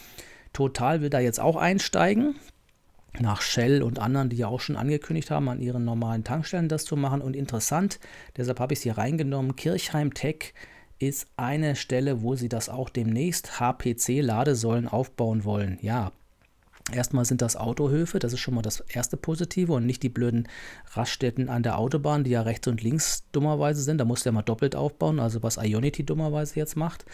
Total will da jetzt auch einsteigen, nach Shell und anderen, die ja auch schon angekündigt haben, an ihren normalen Tankstellen das zu machen. Und interessant, deshalb habe ich es hier reingenommen, Kirchheim Tech ist eine Stelle, wo sie das auch demnächst HPC-Ladesäulen aufbauen wollen. Ja, Erstmal sind das Autohöfe, das ist schon mal das erste Positive und nicht die blöden Raststätten an der Autobahn, die ja rechts und links dummerweise sind. Da musst du ja mal doppelt aufbauen, also was Ionity dummerweise jetzt macht.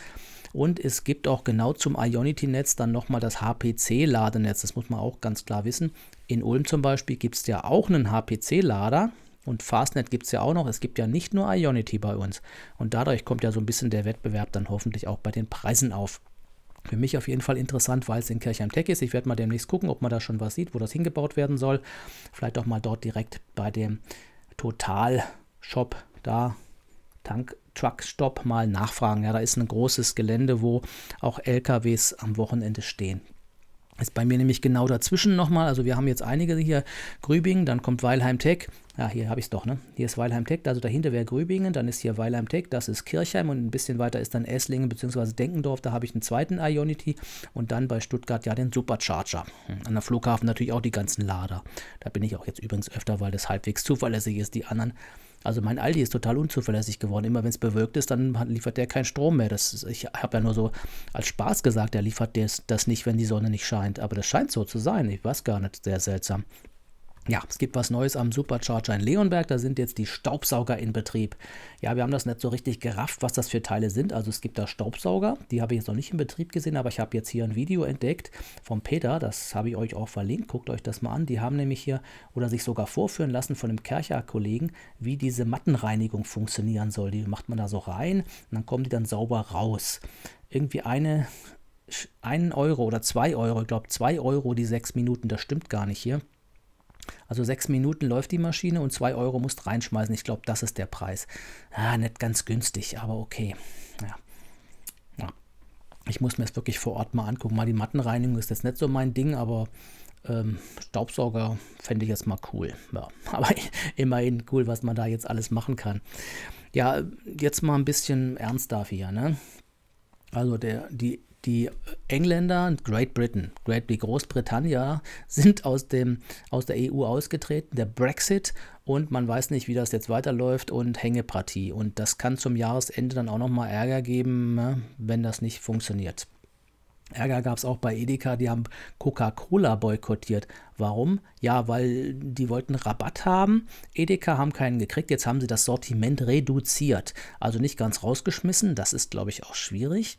Und es gibt auch genau zum Ionity-Netz dann nochmal das HPC-Ladenetz. Das muss man auch ganz klar wissen. In Ulm zum Beispiel gibt es ja auch einen HPC-Lader. Und Fastnet gibt es ja auch noch. Es gibt ja nicht nur Ionity bei uns. Und dadurch kommt ja so ein bisschen der Wettbewerb dann hoffentlich auch bei den Preisen auf. Für mich auf jeden Fall interessant, weil es in Kirchheim Tech ist. Ich werde mal demnächst gucken, ob man da schon was sieht, wo das hingebaut werden soll. Vielleicht auch mal dort direkt bei dem Total-Shop da Tank Truckstop mal nachfragen. Ja, da ist ein großes Gelände, wo auch LKWs am Wochenende stehen. Ist bei mir nämlich genau dazwischen nochmal. Also wir haben jetzt einige hier. Grübingen, dann kommt Weilheim Tech. Ja, hier habe ich es doch, ne? Hier ist Weilheim Tech, also dahinter wäre Grübingen, dann ist hier Weilheim Tech, das ist Kirchheim und ein bisschen weiter ist dann Esslingen bzw. Denkendorf. Da habe ich einen zweiten Ionity und dann bei Stuttgart ja den Supercharger. Hm, an der Flughafen natürlich auch die ganzen Lader. Da bin ich auch jetzt übrigens öfter, weil das halbwegs zuverlässig ist. Die anderen also mein Aldi ist total unzuverlässig geworden. Immer wenn es bewölkt ist, dann liefert der keinen Strom mehr. Das, ich habe ja nur so als Spaß gesagt, der liefert das, das nicht, wenn die Sonne nicht scheint. Aber das scheint so zu sein. Ich weiß gar nicht. Sehr seltsam. Ja, es gibt was Neues am Supercharger in Leonberg. Da sind jetzt die Staubsauger in Betrieb. Ja, wir haben das nicht so richtig gerafft, was das für Teile sind. Also es gibt da Staubsauger. Die habe ich jetzt noch nicht in Betrieb gesehen, aber ich habe jetzt hier ein Video entdeckt vom Peter. Das habe ich euch auch verlinkt. Guckt euch das mal an. Die haben nämlich hier oder sich sogar vorführen lassen von dem Kercher Kollegen, wie diese Mattenreinigung funktionieren soll. Die macht man da so rein und dann kommen die dann sauber raus. Irgendwie eine, einen Euro oder 2 Euro, ich glaube 2 Euro die 6 Minuten. Das stimmt gar nicht hier. Also sechs Minuten läuft die Maschine und zwei Euro musst reinschmeißen. Ich glaube, das ist der Preis. Ah, nicht ganz günstig, aber okay. Ja. ja. Ich muss mir das wirklich vor Ort mal angucken. Mal die Mattenreinigung ist jetzt nicht so mein Ding, aber ähm, Staubsauger fände ich jetzt mal cool. Ja. Aber immerhin cool, was man da jetzt alles machen kann. Ja, jetzt mal ein bisschen ernster hier. Ne? Also der, die die Engländer und Great Britain, Great, die Großbritannia, sind aus, dem, aus der EU ausgetreten, der Brexit, und man weiß nicht, wie das jetzt weiterläuft und Hängepartie. Und das kann zum Jahresende dann auch nochmal Ärger geben, ne, wenn das nicht funktioniert. Ärger gab es auch bei Edeka, die haben Coca-Cola boykottiert. Warum? Ja, weil die wollten Rabatt haben. Edeka haben keinen gekriegt, jetzt haben sie das Sortiment reduziert. Also nicht ganz rausgeschmissen, das ist, glaube ich, auch schwierig.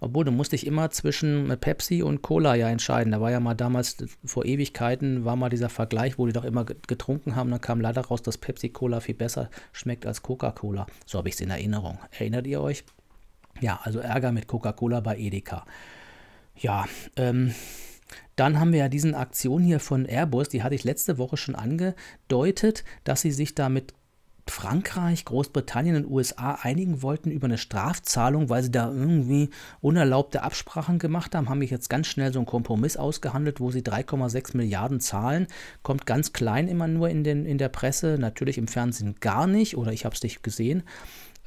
Obwohl, du musst dich immer zwischen äh, Pepsi und Cola ja entscheiden. Da war ja mal damals, vor Ewigkeiten, war mal dieser Vergleich, wo die doch immer getrunken haben. Dann kam leider raus, dass Pepsi-Cola viel besser schmeckt als Coca-Cola. So habe ich es in Erinnerung. Erinnert ihr euch? Ja, also Ärger mit Coca-Cola bei Edeka. Ja, ähm, dann haben wir ja diesen Aktion hier von Airbus, die hatte ich letzte Woche schon angedeutet, dass sie sich da mit Frankreich, Großbritannien und USA einigen wollten über eine Strafzahlung, weil sie da irgendwie unerlaubte Absprachen gemacht haben, haben mich jetzt ganz schnell so einen Kompromiss ausgehandelt, wo sie 3,6 Milliarden zahlen. Kommt ganz klein immer nur in, den, in der Presse, natürlich im Fernsehen gar nicht oder ich habe es nicht gesehen.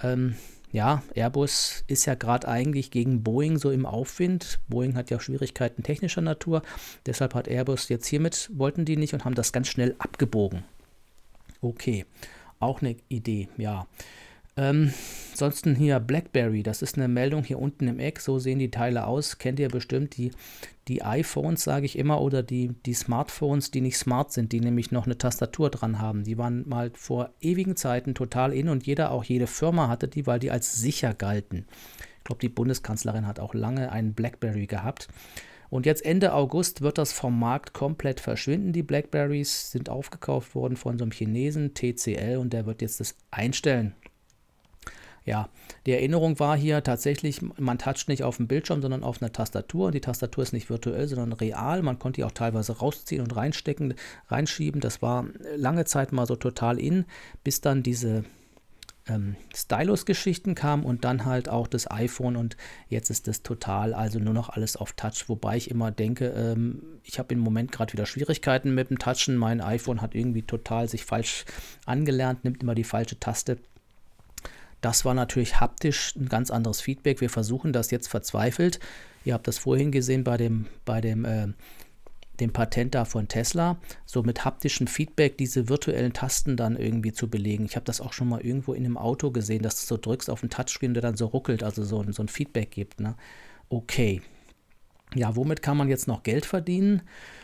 Ähm, ja, Airbus ist ja gerade eigentlich gegen Boeing so im Aufwind. Boeing hat ja Schwierigkeiten technischer Natur. Deshalb hat Airbus jetzt hiermit, wollten die nicht und haben das ganz schnell abgebogen. Okay auch eine Idee, ja. Ähm, ansonsten hier BlackBerry, das ist eine Meldung hier unten im Eck, so sehen die Teile aus, kennt ihr bestimmt, die, die iPhones, sage ich immer, oder die, die Smartphones, die nicht smart sind, die nämlich noch eine Tastatur dran haben, die waren mal vor ewigen Zeiten total in und jeder, auch jede Firma hatte die, weil die als sicher galten. Ich glaube, die Bundeskanzlerin hat auch lange einen BlackBerry gehabt. Und jetzt Ende August wird das vom Markt komplett verschwinden. Die Blackberries sind aufgekauft worden von so einem Chinesen, TCL, und der wird jetzt das einstellen. Ja, die Erinnerung war hier tatsächlich, man toucht nicht auf dem Bildschirm, sondern auf einer Tastatur. Und die Tastatur ist nicht virtuell, sondern real. Man konnte die auch teilweise rausziehen und reinstecken, reinschieben. Das war lange Zeit mal so total in, bis dann diese ähm, Stylus-Geschichten kam und dann halt auch das iPhone und jetzt ist das total, also nur noch alles auf Touch, wobei ich immer denke, ähm, ich habe im Moment gerade wieder Schwierigkeiten mit dem Touchen. Mein iPhone hat irgendwie total sich falsch angelernt, nimmt immer die falsche Taste. Das war natürlich haptisch ein ganz anderes Feedback. Wir versuchen das jetzt verzweifelt. Ihr habt das vorhin gesehen bei dem, bei dem äh, dem Patent da von Tesla, so mit haptischem Feedback diese virtuellen Tasten dann irgendwie zu belegen. Ich habe das auch schon mal irgendwo in einem Auto gesehen, dass du so drückst auf den Touchscreen, der dann so ruckelt, also so, ein, so ein Feedback gibt. Ne? Okay. Ja, womit kann man jetzt noch Geld verdienen?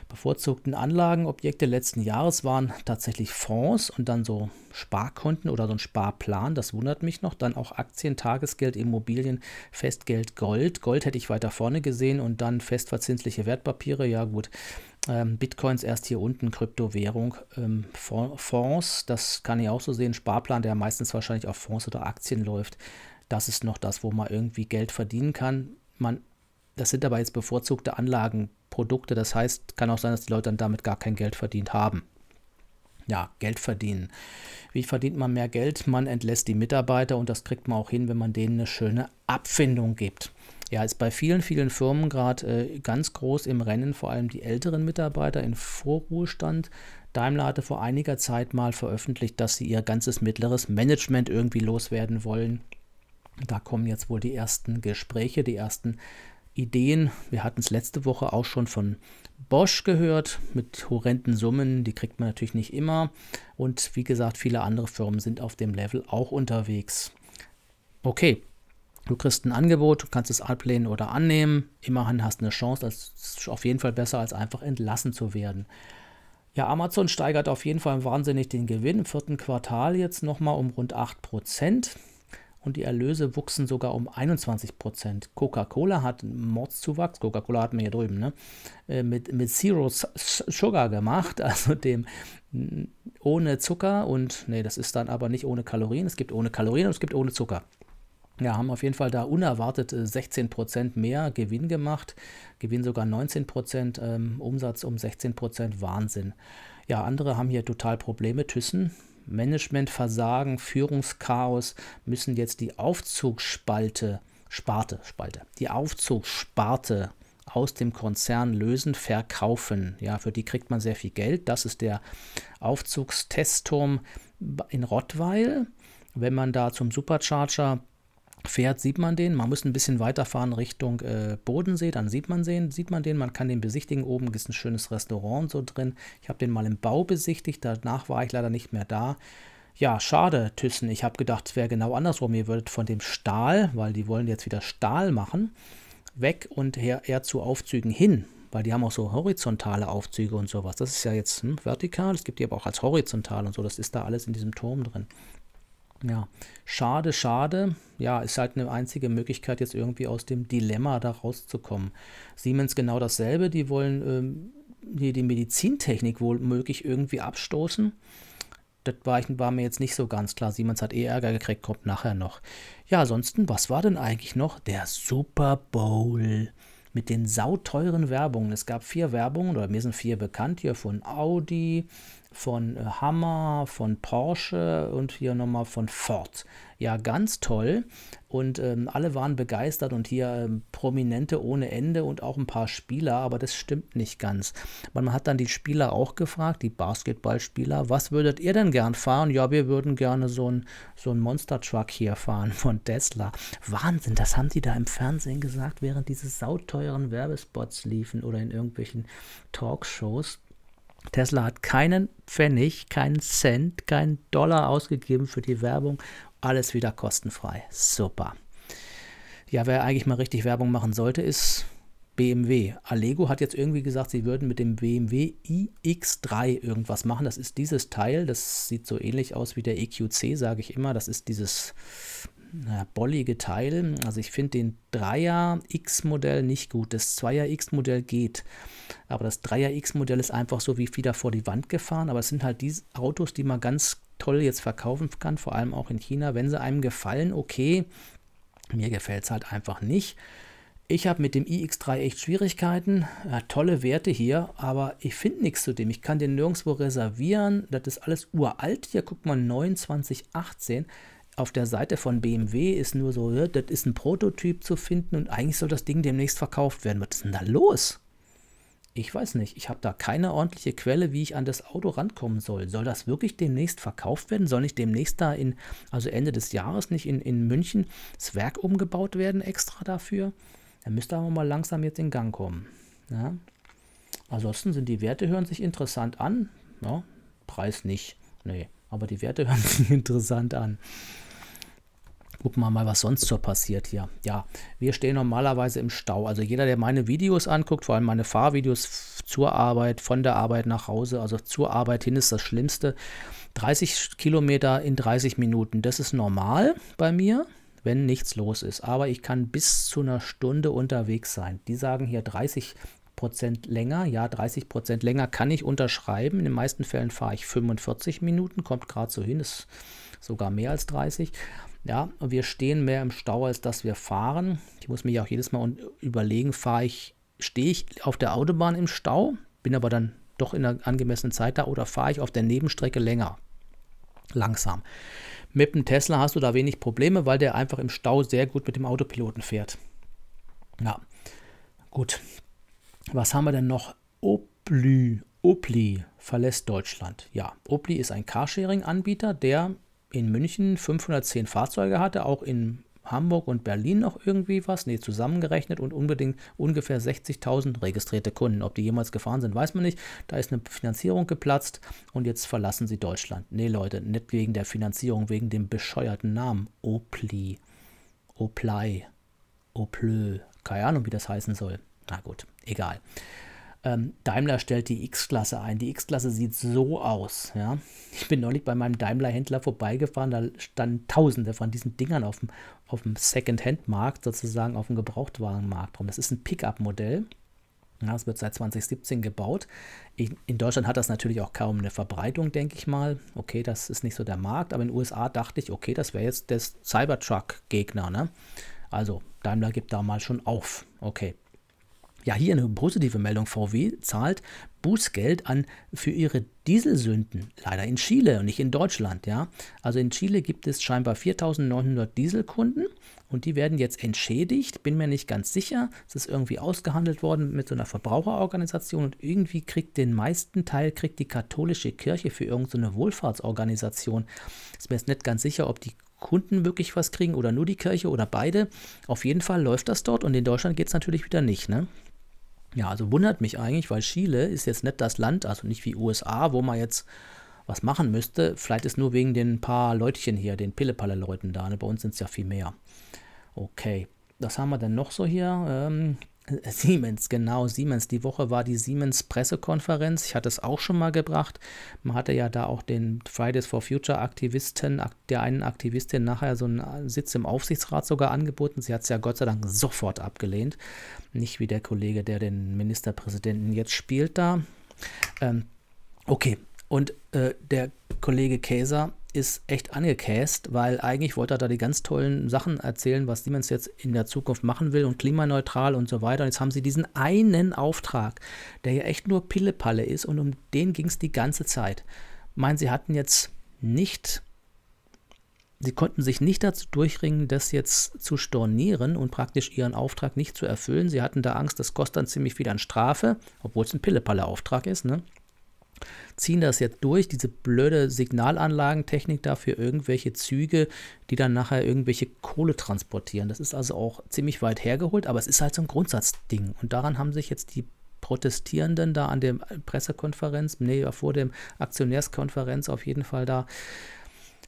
bevorzugten Anlagenobjekte letzten Jahres waren tatsächlich Fonds und dann so Sparkonten oder so ein Sparplan, das wundert mich noch. Dann auch Aktien, Tagesgeld, Immobilien, Festgeld, Gold. Gold hätte ich weiter vorne gesehen und dann festverzinsliche Wertpapiere, ja gut. Ähm, Bitcoins erst hier unten, Kryptowährung, ähm, Fonds, das kann ich auch so sehen, Sparplan, der meistens wahrscheinlich auf Fonds oder Aktien läuft. Das ist noch das, wo man irgendwie Geld verdienen kann. Man das sind aber jetzt bevorzugte Anlagenprodukte. Das heißt, kann auch sein, dass die Leute dann damit gar kein Geld verdient haben. Ja, Geld verdienen. Wie verdient man mehr Geld? Man entlässt die Mitarbeiter und das kriegt man auch hin, wenn man denen eine schöne Abfindung gibt. Ja, ist bei vielen, vielen Firmen gerade äh, ganz groß im Rennen, vor allem die älteren Mitarbeiter in Vorruhestand. Daimler hatte vor einiger Zeit mal veröffentlicht, dass sie ihr ganzes mittleres Management irgendwie loswerden wollen. Da kommen jetzt wohl die ersten Gespräche, die ersten Ideen. Wir hatten es letzte Woche auch schon von Bosch gehört mit horrenden Summen. Die kriegt man natürlich nicht immer. Und wie gesagt, viele andere Firmen sind auf dem Level auch unterwegs. Okay, du kriegst ein Angebot, du kannst es ablehnen oder annehmen. Immerhin hast du eine Chance. Das ist auf jeden Fall besser, als einfach entlassen zu werden. Ja, Amazon steigert auf jeden Fall wahnsinnig den Gewinn im vierten Quartal jetzt nochmal um rund 8 Prozent und die Erlöse wuchsen sogar um 21 Prozent. Coca-Cola hat einen Mordszuwachs, Coca-Cola hatten wir hier drüben, ne? Äh, mit, mit Zero Sugar gemacht, also dem mm, ohne Zucker und, nee, das ist dann aber nicht ohne Kalorien, es gibt ohne Kalorien und es gibt ohne Zucker. Ja, haben auf jeden Fall da unerwartet 16% äh, mehr Gewinn gemacht, Gewinn sogar 19%, ähm, Umsatz um 16%, Wahnsinn. Ja, andere haben hier total Probleme, Thyssen Managementversagen, Führungschaos müssen jetzt die Aufzugsspalte, Sparte, Spalte, die Aufzugssparte aus dem Konzern lösen, verkaufen. Ja, für die kriegt man sehr viel Geld. Das ist der Aufzugstestturm in Rottweil. Wenn man da zum Supercharger fährt, sieht man den. Man muss ein bisschen weiterfahren Richtung äh, Bodensee, dann sieht man den, sieht man den, man kann den besichtigen. Oben ist ein schönes Restaurant so drin. Ich habe den mal im Bau besichtigt, danach war ich leider nicht mehr da. Ja, schade, Thyssen. Ich habe gedacht, es wäre genau andersrum. Ihr würdet von dem Stahl, weil die wollen jetzt wieder Stahl machen, weg und her, eher zu Aufzügen hin weil die haben auch so horizontale Aufzüge und sowas. Das ist ja jetzt hm, vertikal, es gibt die aber auch als horizontal und so. Das ist da alles in diesem Turm drin. Ja, schade, schade. Ja, ist halt eine einzige Möglichkeit, jetzt irgendwie aus dem Dilemma da rauszukommen. Siemens genau dasselbe, die wollen ähm, die, die Medizintechnik wohl möglich irgendwie abstoßen. Das war, war mir jetzt nicht so ganz klar. Siemens hat eh Ärger gekriegt, kommt nachher noch. Ja, ansonsten, was war denn eigentlich noch? Der Super Bowl mit den sauteuren Werbungen. Es gab vier Werbungen, oder mir sind vier bekannt hier von Audi, von Hammer, äh, von Porsche und hier nochmal von Ford. Ja, ganz toll. Und ähm, alle waren begeistert und hier ähm, prominente ohne Ende und auch ein paar Spieler, aber das stimmt nicht ganz. Man hat dann die Spieler auch gefragt, die Basketballspieler, was würdet ihr denn gern fahren? Ja, wir würden gerne so einen so Monster-Truck hier fahren von Tesla. Wahnsinn, das haben die da im Fernsehen gesagt, während diese sauteuren Werbespots liefen oder in irgendwelchen Talkshows. Tesla hat keinen Pfennig, keinen Cent, keinen Dollar ausgegeben für die Werbung. Alles wieder kostenfrei. Super. Ja, wer eigentlich mal richtig Werbung machen sollte, ist BMW. Allego hat jetzt irgendwie gesagt, sie würden mit dem BMW iX3 irgendwas machen. Das ist dieses Teil, das sieht so ähnlich aus wie der EQC, sage ich immer. Das ist dieses bollige Teil. Also ich finde den 3er-X-Modell nicht gut. Das 2er-X-Modell geht. Aber das 3er-X-Modell ist einfach so wie wieder vor die Wand gefahren. Aber es sind halt die Autos, die man ganz toll jetzt verkaufen kann, vor allem auch in China. Wenn sie einem gefallen, okay. Mir gefällt es halt einfach nicht. Ich habe mit dem iX3 echt Schwierigkeiten. Ja, äh, tolle Werte hier, aber ich finde nichts zu dem. Ich kann den nirgendwo reservieren. Das ist alles uralt. Hier guckt man 2918 auf der Seite von BMW ist nur so, ja, das ist ein Prototyp zu finden und eigentlich soll das Ding demnächst verkauft werden. Was ist denn da los? Ich weiß nicht, ich habe da keine ordentliche Quelle, wie ich an das Auto rankommen soll. Soll das wirklich demnächst verkauft werden? Soll nicht demnächst da in, also Ende des Jahres, nicht in, in München das Werk umgebaut werden extra dafür? Da müsste aber mal langsam jetzt in Gang kommen. Ja. Ansonsten sind die Werte, hören sich interessant an. Ja, Preis nicht, nee, aber die Werte hören sich interessant an. Gucken wir mal, was sonst so passiert hier. Ja, wir stehen normalerweise im Stau. Also jeder, der meine Videos anguckt, vor allem meine Fahrvideos zur Arbeit, von der Arbeit nach Hause, also zur Arbeit hin ist das Schlimmste. 30 Kilometer in 30 Minuten, das ist normal bei mir, wenn nichts los ist. Aber ich kann bis zu einer Stunde unterwegs sein. Die sagen hier 30 Prozent länger. Ja, 30 Prozent länger kann ich unterschreiben. In den meisten Fällen fahre ich 45 Minuten, kommt gerade so hin, ist sogar mehr als 30. Ja, und wir stehen mehr im Stau, als dass wir fahren. Ich muss mich auch jedes Mal überlegen, fahre ich, stehe ich auf der Autobahn im Stau, bin aber dann doch in einer angemessenen Zeit da oder fahre ich auf der Nebenstrecke länger, langsam. Mit dem Tesla hast du da wenig Probleme, weil der einfach im Stau sehr gut mit dem Autopiloten fährt. Ja, gut. Was haben wir denn noch? Oplü, Opli verlässt Deutschland. Ja, Opli ist ein Carsharing-Anbieter, der in München 510 Fahrzeuge hatte, auch in Hamburg und Berlin noch irgendwie was, nee, zusammengerechnet und unbedingt ungefähr 60.000 registrierte Kunden. Ob die jemals gefahren sind, weiß man nicht. Da ist eine Finanzierung geplatzt und jetzt verlassen sie Deutschland. Nee, Leute, nicht wegen der Finanzierung, wegen dem bescheuerten Namen. Opli, Oplei, Oplö, keine Ahnung, wie das heißen soll. Na gut, egal. Ähm, Daimler stellt die X-Klasse ein. Die X-Klasse sieht so aus. Ja? Ich bin neulich bei meinem Daimler-Händler vorbeigefahren, da standen tausende von diesen Dingern auf dem, auf dem Second-Hand-Markt, sozusagen auf dem Gebrauchtwagenmarkt rum. Das ist ein Pickup-Modell. Ja, es wird seit 2017 gebaut. In, in, Deutschland hat das natürlich auch kaum eine Verbreitung, denke ich mal. Okay, das ist nicht so der Markt, aber in den USA dachte ich, okay, das wäre jetzt der Cybertruck-Gegner. Ne? Also Daimler gibt da mal schon auf. Okay, ja, hier eine positive Meldung. VW zahlt Bußgeld an für ihre Dieselsünden. Leider in Chile und nicht in Deutschland. Ja? Also in Chile gibt es scheinbar 4900 Dieselkunden und die werden jetzt entschädigt. Bin mir nicht ganz sicher. Es ist irgendwie ausgehandelt worden mit so einer Verbraucherorganisation und irgendwie kriegt den meisten Teil kriegt die katholische Kirche für irgendeine so Wohlfahrtsorganisation. Ist mir jetzt nicht ganz sicher, ob die Kunden wirklich was kriegen oder nur die Kirche oder beide. Auf jeden Fall läuft das dort und in Deutschland geht es natürlich wieder nicht. Ne? Ja, also wundert mich eigentlich, weil Chile ist jetzt nicht das Land, also nicht wie USA, wo man jetzt was machen müsste. Vielleicht ist nur wegen den paar Leutchen hier, den Pillepalle-Leuten da. Ne? Bei uns sind es ja viel mehr. Okay, was haben wir denn noch so hier? Ähm, äh, Siemens, genau, Siemens. Die Woche war die Siemens-Pressekonferenz. Ich hatte es auch schon mal gebracht. Man hatte ja da auch den Fridays for Future-Aktivisten, der einen Aktivistin nachher so einen äh, Sitz im Aufsichtsrat sogar angeboten. Sie hat es ja Gott sei Dank sofort abgelehnt. Nicht wie der Kollege, der den Ministerpräsidenten jetzt spielt da. Ähm, okay, und äh, der Kollege Käser ist echt angekäst, weil eigentlich wollte er da die ganz tollen Sachen erzählen, was Siemens jetzt in der Zukunft machen will und klimaneutral und so weiter. Und jetzt haben sie diesen einen Auftrag, der ja echt nur Pillepalle ist und um den ging es die ganze Zeit. Meinen, sie hatten jetzt nicht, sie konnten sich nicht dazu durchringen, das jetzt zu stornieren und praktisch ihren Auftrag nicht zu erfüllen. Sie hatten da Angst, das kostet dann ziemlich viel an Strafe, obwohl es ein Pillepalle-Auftrag ist, ne? ziehen das jetzt durch, diese blöde Signalanlagentechnik da für irgendwelche Züge, die dann nachher irgendwelche Kohle transportieren. Das ist also auch ziemlich weit hergeholt, aber es ist halt so ein Grundsatzding. Und daran haben sich jetzt die Protestierenden da an der Pressekonferenz, nee, vor dem Aktionärskonferenz auf jeden Fall da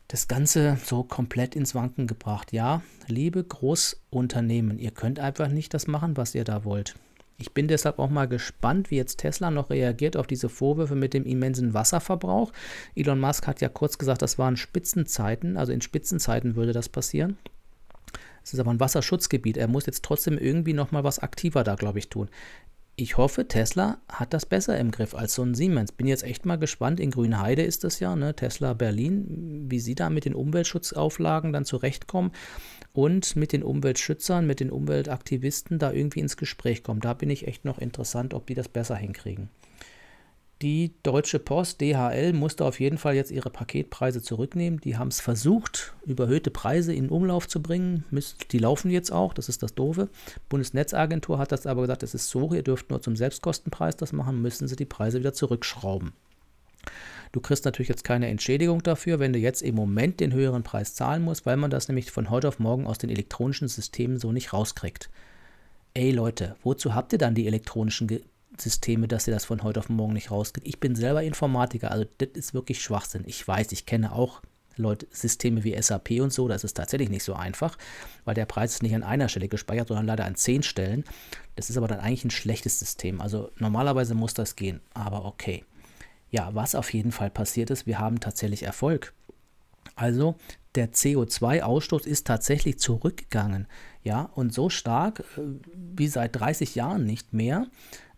das Ganze so komplett ins Wanken gebracht. Ja, liebe Großunternehmen, ihr könnt einfach nicht das machen, was ihr da wollt. Ich bin deshalb auch mal gespannt, wie jetzt Tesla noch reagiert auf diese Vorwürfe mit dem immensen Wasserverbrauch. Elon Musk hat ja kurz gesagt, das waren Spitzenzeiten, also in Spitzenzeiten würde das passieren. Es ist aber ein Wasserschutzgebiet. Er muss jetzt trotzdem irgendwie nochmal was aktiver da, glaube ich, tun. Ich hoffe, Tesla hat das besser im Griff als so ein Siemens. Bin jetzt echt mal gespannt. In Grünheide ist das ja, ne? Tesla Berlin, wie sie da mit den Umweltschutzauflagen dann zurechtkommen und mit den Umweltschützern, mit den Umweltaktivisten da irgendwie ins Gespräch kommen. Da bin ich echt noch interessant, ob die das besser hinkriegen. Die Deutsche Post, DHL, musste auf jeden Fall jetzt ihre Paketpreise zurücknehmen. Die haben es versucht, überhöhte Preise in Umlauf zu bringen. Die laufen jetzt auch, das ist das Doofe. Bundesnetzagentur hat das aber gesagt, es ist so, ihr dürft nur zum Selbstkostenpreis das machen, müssen sie die Preise wieder zurückschrauben. Du kriegst natürlich jetzt keine Entschädigung dafür, wenn du jetzt im Moment den höheren Preis zahlen musst, weil man das nämlich von heute auf morgen aus den elektronischen Systemen so nicht rauskriegt. Ey Leute, wozu habt ihr dann die elektronischen Ge Systeme, dass ihr das von heute auf morgen nicht rauskriegt? Ich bin selber Informatiker, also das ist wirklich Schwachsinn. Ich weiß, ich kenne auch Leute, Systeme wie SAP und so, das ist tatsächlich nicht so einfach, weil der Preis ist nicht an einer Stelle gespeichert, sondern leider an zehn Stellen. Das ist aber dann eigentlich ein schlechtes System. Also normalerweise muss das gehen, aber okay. Ja, was auf jeden Fall passiert ist, wir haben tatsächlich Erfolg. Also der CO2-Ausstoß ist tatsächlich zurückgegangen. Ja, und so stark äh, wie seit 30 Jahren nicht mehr.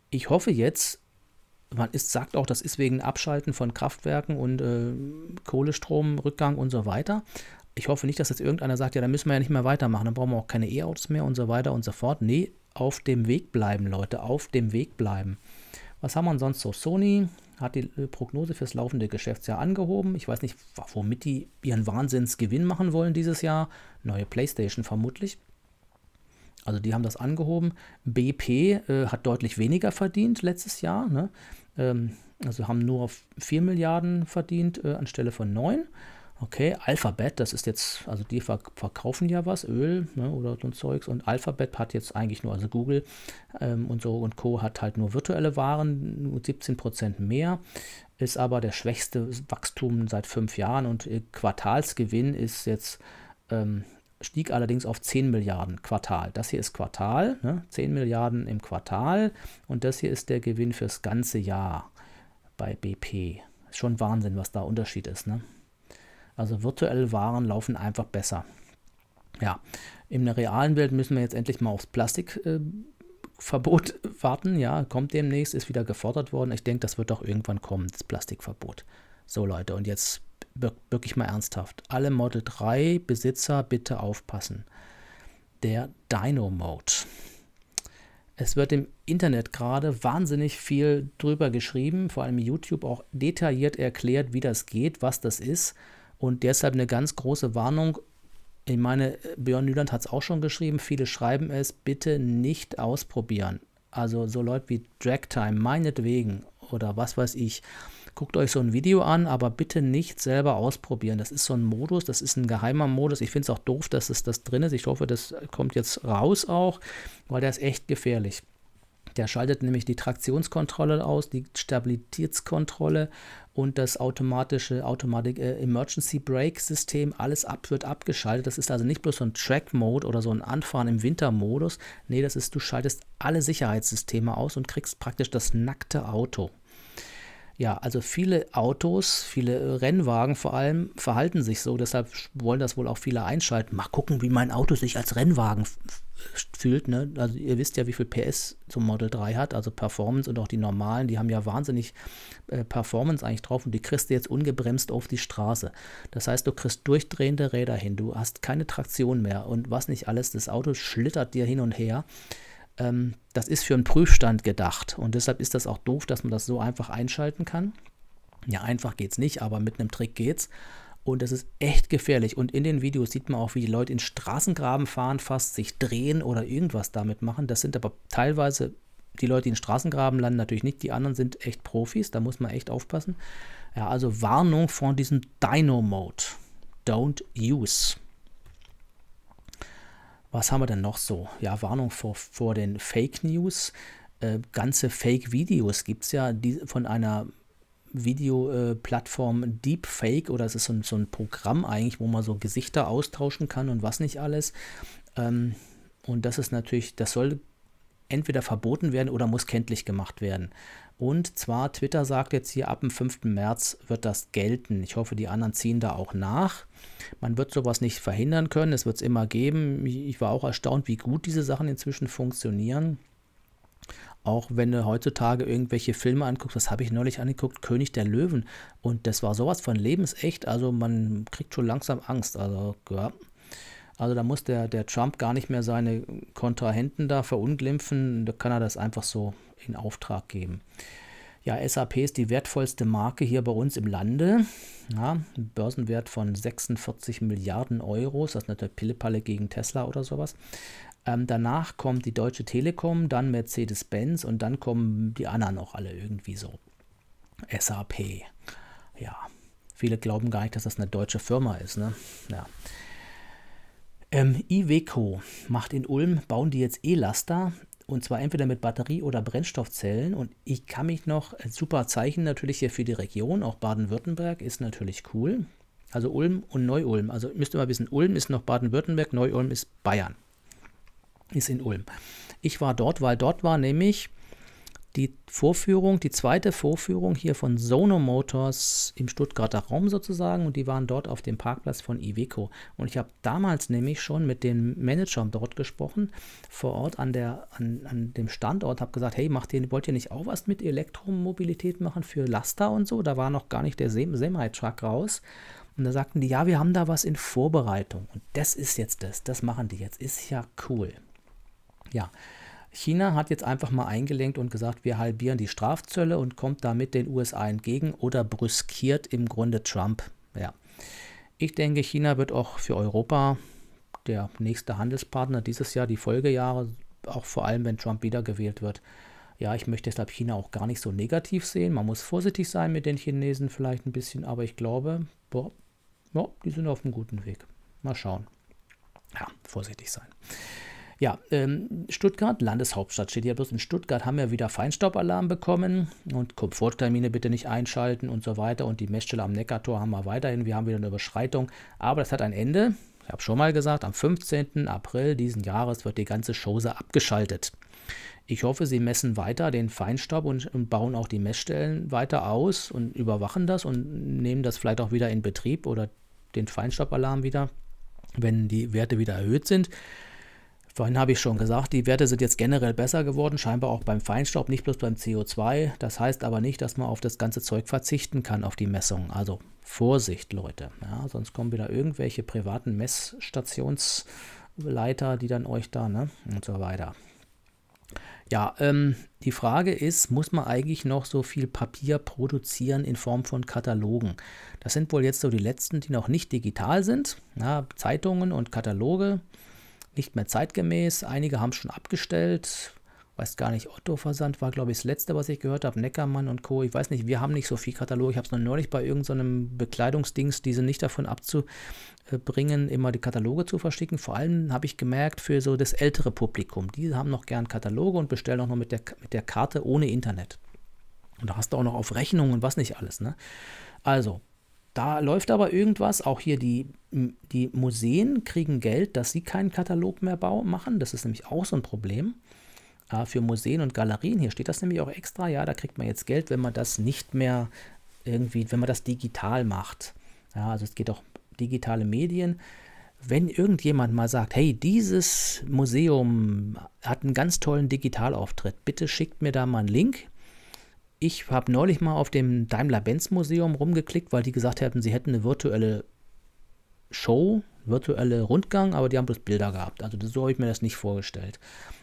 Ich hoffe jetzt, man ist, sagt auch, das ist wegen Abschalten von Kraftwerken und äh, Kohlestromrückgang und so weiter. Ich hoffe nicht, dass jetzt irgendeiner sagt, ja, dann müssen wir ja nicht mehr weitermachen, dann brauchen wir auch keine E-Autos mehr und so weiter und so fort. Nee, auf dem Weg bleiben, Leute, auf dem Weg bleiben. Was haben wir sonst so? Sony hat die äh, Prognose fürs laufende Geschäftsjahr angehoben. Ich weiß nicht, womit die ihren Wahnsinnsgewinn machen wollen dieses Jahr. Neue PlayStation vermutlich. Also die haben das angehoben. BP äh, hat deutlich weniger verdient letztes Jahr. Ne? Ähm, also haben nur 4 Milliarden verdient äh, anstelle von 9. Okay, Alphabet, das ist jetzt, also die verkaufen ja was, Öl ne, oder so ein Zeugs. Und Alphabet hat jetzt eigentlich nur, also Google ähm, und so und Co. hat halt nur virtuelle Waren, nur 17% mehr, ist aber der schwächste Wachstum seit fünf Jahren und äh, Quartalsgewinn ist jetzt, ähm, stieg allerdings auf 10 Milliarden Quartal. Das hier ist Quartal, ne, 10 Milliarden im Quartal und das hier ist der Gewinn fürs ganze Jahr bei BP. Ist schon Wahnsinn, was da Unterschied ist, ne? Also virtuelle Waren laufen einfach besser. Ja, in der realen Welt müssen wir jetzt endlich mal aufs Plastikverbot äh, warten. Ja, kommt demnächst, ist wieder gefordert worden. Ich denke, das wird doch irgendwann kommen, das Plastikverbot. So Leute, und jetzt wirklich mal ernsthaft. Alle Model 3 Besitzer bitte aufpassen. Der Dino Mode. Es wird im Internet gerade wahnsinnig viel drüber geschrieben, vor allem YouTube auch detailliert erklärt, wie das geht, was das ist. Und deshalb eine ganz große Warnung. Ich meine, Björn Nüland hat es auch schon geschrieben, viele schreiben es, bitte nicht ausprobieren. Also so Leute wie Dragtime, meinetwegen oder was weiß ich. Guckt euch so ein Video an, aber bitte nicht selber ausprobieren. Das ist so ein Modus, das ist ein geheimer Modus. Ich finde es auch doof, dass es das drin ist. Ich hoffe, das kommt jetzt raus auch, weil der ist echt gefährlich. Der schaltet nämlich die Traktionskontrolle aus, die Stabilitätskontrolle und das automatische Automatic äh, Emergency Brake System. Alles ab wird abgeschaltet. Das ist also nicht bloß so ein Track Mode oder so ein Anfahren im Wintermodus. Nee, das ist, du schaltest alle Sicherheitssysteme aus und kriegst praktisch das nackte Auto ja, also viele Autos, viele äh, Rennwagen vor allem verhalten sich so. Deshalb wollen das wohl auch viele einschalten. Mal gucken, wie mein Auto sich als Rennwagen fühlt. Ne? Also ihr wisst ja, wie viel PS zum Model 3 hat, also Performance und auch die normalen, die haben ja wahnsinnig äh, Performance eigentlich drauf und die kriegst du jetzt ungebremst auf die Straße. Das heißt, du kriegst durchdrehende Räder hin, du hast keine Traktion mehr und was nicht alles, das Auto schlittert dir hin und her ähm, das ist für einen Prüfstand gedacht. Und deshalb ist das auch doof, dass man das so einfach einschalten kann. Ja, einfach geht's nicht, aber mit einem Trick geht's. Und das ist echt gefährlich. Und in den Videos sieht man auch, wie die Leute in Straßengraben fahren, fast sich drehen oder irgendwas damit machen. Das sind aber teilweise die Leute, die in Straßengraben landen, natürlich nicht. Die anderen sind echt Profis, da muss man echt aufpassen. Ja, also Warnung von diesem Dino-Mode. Don't use. Was haben wir denn noch so? Ja, Warnung vor, vor den Fake News. Äh, ganze Fake-Videos gibt es ja die, von einer Videoplattform äh, Deepfake oder es ist so ein, so ein, Programm eigentlich, wo man so Gesichter austauschen kann und was nicht alles. Ähm, und das ist natürlich, das soll entweder verboten werden oder muss kenntlich gemacht werden, und zwar, Twitter sagt jetzt hier, ab dem 5. März wird das gelten. Ich hoffe, die anderen ziehen da auch nach. Man wird sowas nicht verhindern können, es wird es immer geben. Ich war auch erstaunt, wie gut diese Sachen inzwischen funktionieren. Auch wenn du heutzutage irgendwelche Filme anguckst, das habe ich neulich angeguckt, König der Löwen. Und das war sowas von lebensecht. Also man kriegt schon langsam Angst. Also, ja. also da muss der, der Trump gar nicht mehr seine Kontrahenten da verunglimpfen. Da kann er das einfach so in Auftrag geben. Ja, SAP ist die wertvollste Marke hier bei uns im Lande. Ja, Börsenwert von 46 Milliarden Euro. Das ist natürlich Pillepalle gegen Tesla oder sowas. Ähm, danach kommt die Deutsche Telekom, dann Mercedes-Benz und dann kommen die anderen auch alle irgendwie so. SAP. Ja, viele glauben gar nicht, dass das eine deutsche Firma ist. Ne? Ja. Ähm, Iveco macht in Ulm, bauen die jetzt E-Laster. Und zwar entweder mit Batterie- oder Brennstoffzellen. Und ich kann mich noch, super Zeichen natürlich hier für die Region, auch Baden-Württemberg ist natürlich cool. Also Ulm und Neu-Ulm. Also müsst ihr mal wissen, Ulm ist noch Baden-Württemberg, Neu-Ulm ist Bayern. Ist in Ulm. Ich war dort, weil dort war nämlich die Vorführung, die zweite Vorführung hier von Sono Motors im Stuttgarter Raum sozusagen und die waren dort auf dem Parkplatz von Iveco. Und ich habe damals nämlich schon mit den Managern dort gesprochen, vor Ort an, der, an, an dem Standort, habe gesagt, hey, macht ihr, wollt ihr nicht auch was mit Elektromobilität machen für Laster und so? Da war noch gar nicht der Semi-Truck raus. Und da sagten die, ja, wir haben da was in Vorbereitung. Und das ist jetzt das, das machen die jetzt. Ist ja cool. Ja, China hat jetzt einfach mal eingelenkt und gesagt, wir halbieren die Strafzölle und kommt damit den USA entgegen oder brüskiert im Grunde Trump. Ja. Ich denke, China wird auch für Europa der nächste Handelspartner dieses Jahr, die Folgejahre, auch vor allem wenn Trump wiedergewählt wird. Ja, ich möchte deshalb China auch gar nicht so negativ sehen. Man muss vorsichtig sein mit den Chinesen vielleicht ein bisschen, aber ich glaube, boah, boah, die sind auf einem guten Weg. Mal schauen. Ja, vorsichtig sein. Ja, ähm, Stuttgart, Landeshauptstadt steht hier bloß. In Stuttgart haben wir wieder Feinstaubalarm bekommen und Komforttermine bitte nicht einschalten und so weiter. Und die Messstelle am Neckartor haben wir weiterhin. Wir haben wieder eine Überschreitung, aber das hat ein Ende. Ich habe schon mal gesagt, am 15. April diesen Jahres wird die ganze Chose abgeschaltet. Ich hoffe, Sie messen weiter den Feinstaub und, und, bauen auch die Messstellen weiter aus und überwachen das und nehmen das vielleicht auch wieder in Betrieb oder den Feinstaubalarm wieder, wenn die Werte wieder erhöht sind. Vorhin habe ich schon gesagt, die Werte sind jetzt generell besser geworden, scheinbar auch beim Feinstaub, nicht bloß beim CO2. Das heißt aber nicht, dass man auf das ganze Zeug verzichten kann, auf die Messungen. Also Vorsicht, Leute. Ja, sonst kommen wieder irgendwelche privaten Messstationsleiter, die dann euch da, ne? Und so weiter. Ja, ähm, die Frage ist, muss man eigentlich noch so viel Papier produzieren in Form von Katalogen? Das sind wohl jetzt so die letzten, die noch nicht digital sind. Ja, Zeitungen und Kataloge nicht mehr zeitgemäß. Einige haben es schon abgestellt. Weiß gar nicht, Otto Versand war, glaube ich, das letzte, was ich gehört habe. Neckermann und Co. Ich weiß nicht, wir haben nicht so viel Kataloge. Ich habe es noch neulich bei irgendeinem so Bekleidungsdings, diese nicht davon abzubringen, immer die Kataloge zu verschicken. Vor allem habe ich gemerkt, für so das ältere Publikum, die haben noch gern Kataloge und bestellen auch noch mit der, mit der Karte ohne Internet. Und da hast du auch noch auf Rechnungen und was nicht alles. Ne? Also, da läuft aber irgendwas. Auch hier die, die Museen kriegen Geld, dass sie keinen Katalog mehr machen. Das ist nämlich auch so ein Problem äh, für Museen und Galerien. Hier steht das nämlich auch extra. Ja, da kriegt man jetzt Geld, wenn man das nicht mehr irgendwie, wenn man das digital macht. Ja, also es geht auch digitale Medien. Wenn irgendjemand mal sagt, hey, dieses Museum hat einen ganz tollen Digitalauftritt, bitte schickt mir da mal einen Link ich habe neulich mal auf dem Daimler-Benz-Museum rumgeklickt, weil die gesagt hätten, sie hätten eine virtuelle Show, virtuelle Rundgang, aber die haben bloß Bilder gehabt. Also so habe ich mir das nicht vorgestellt.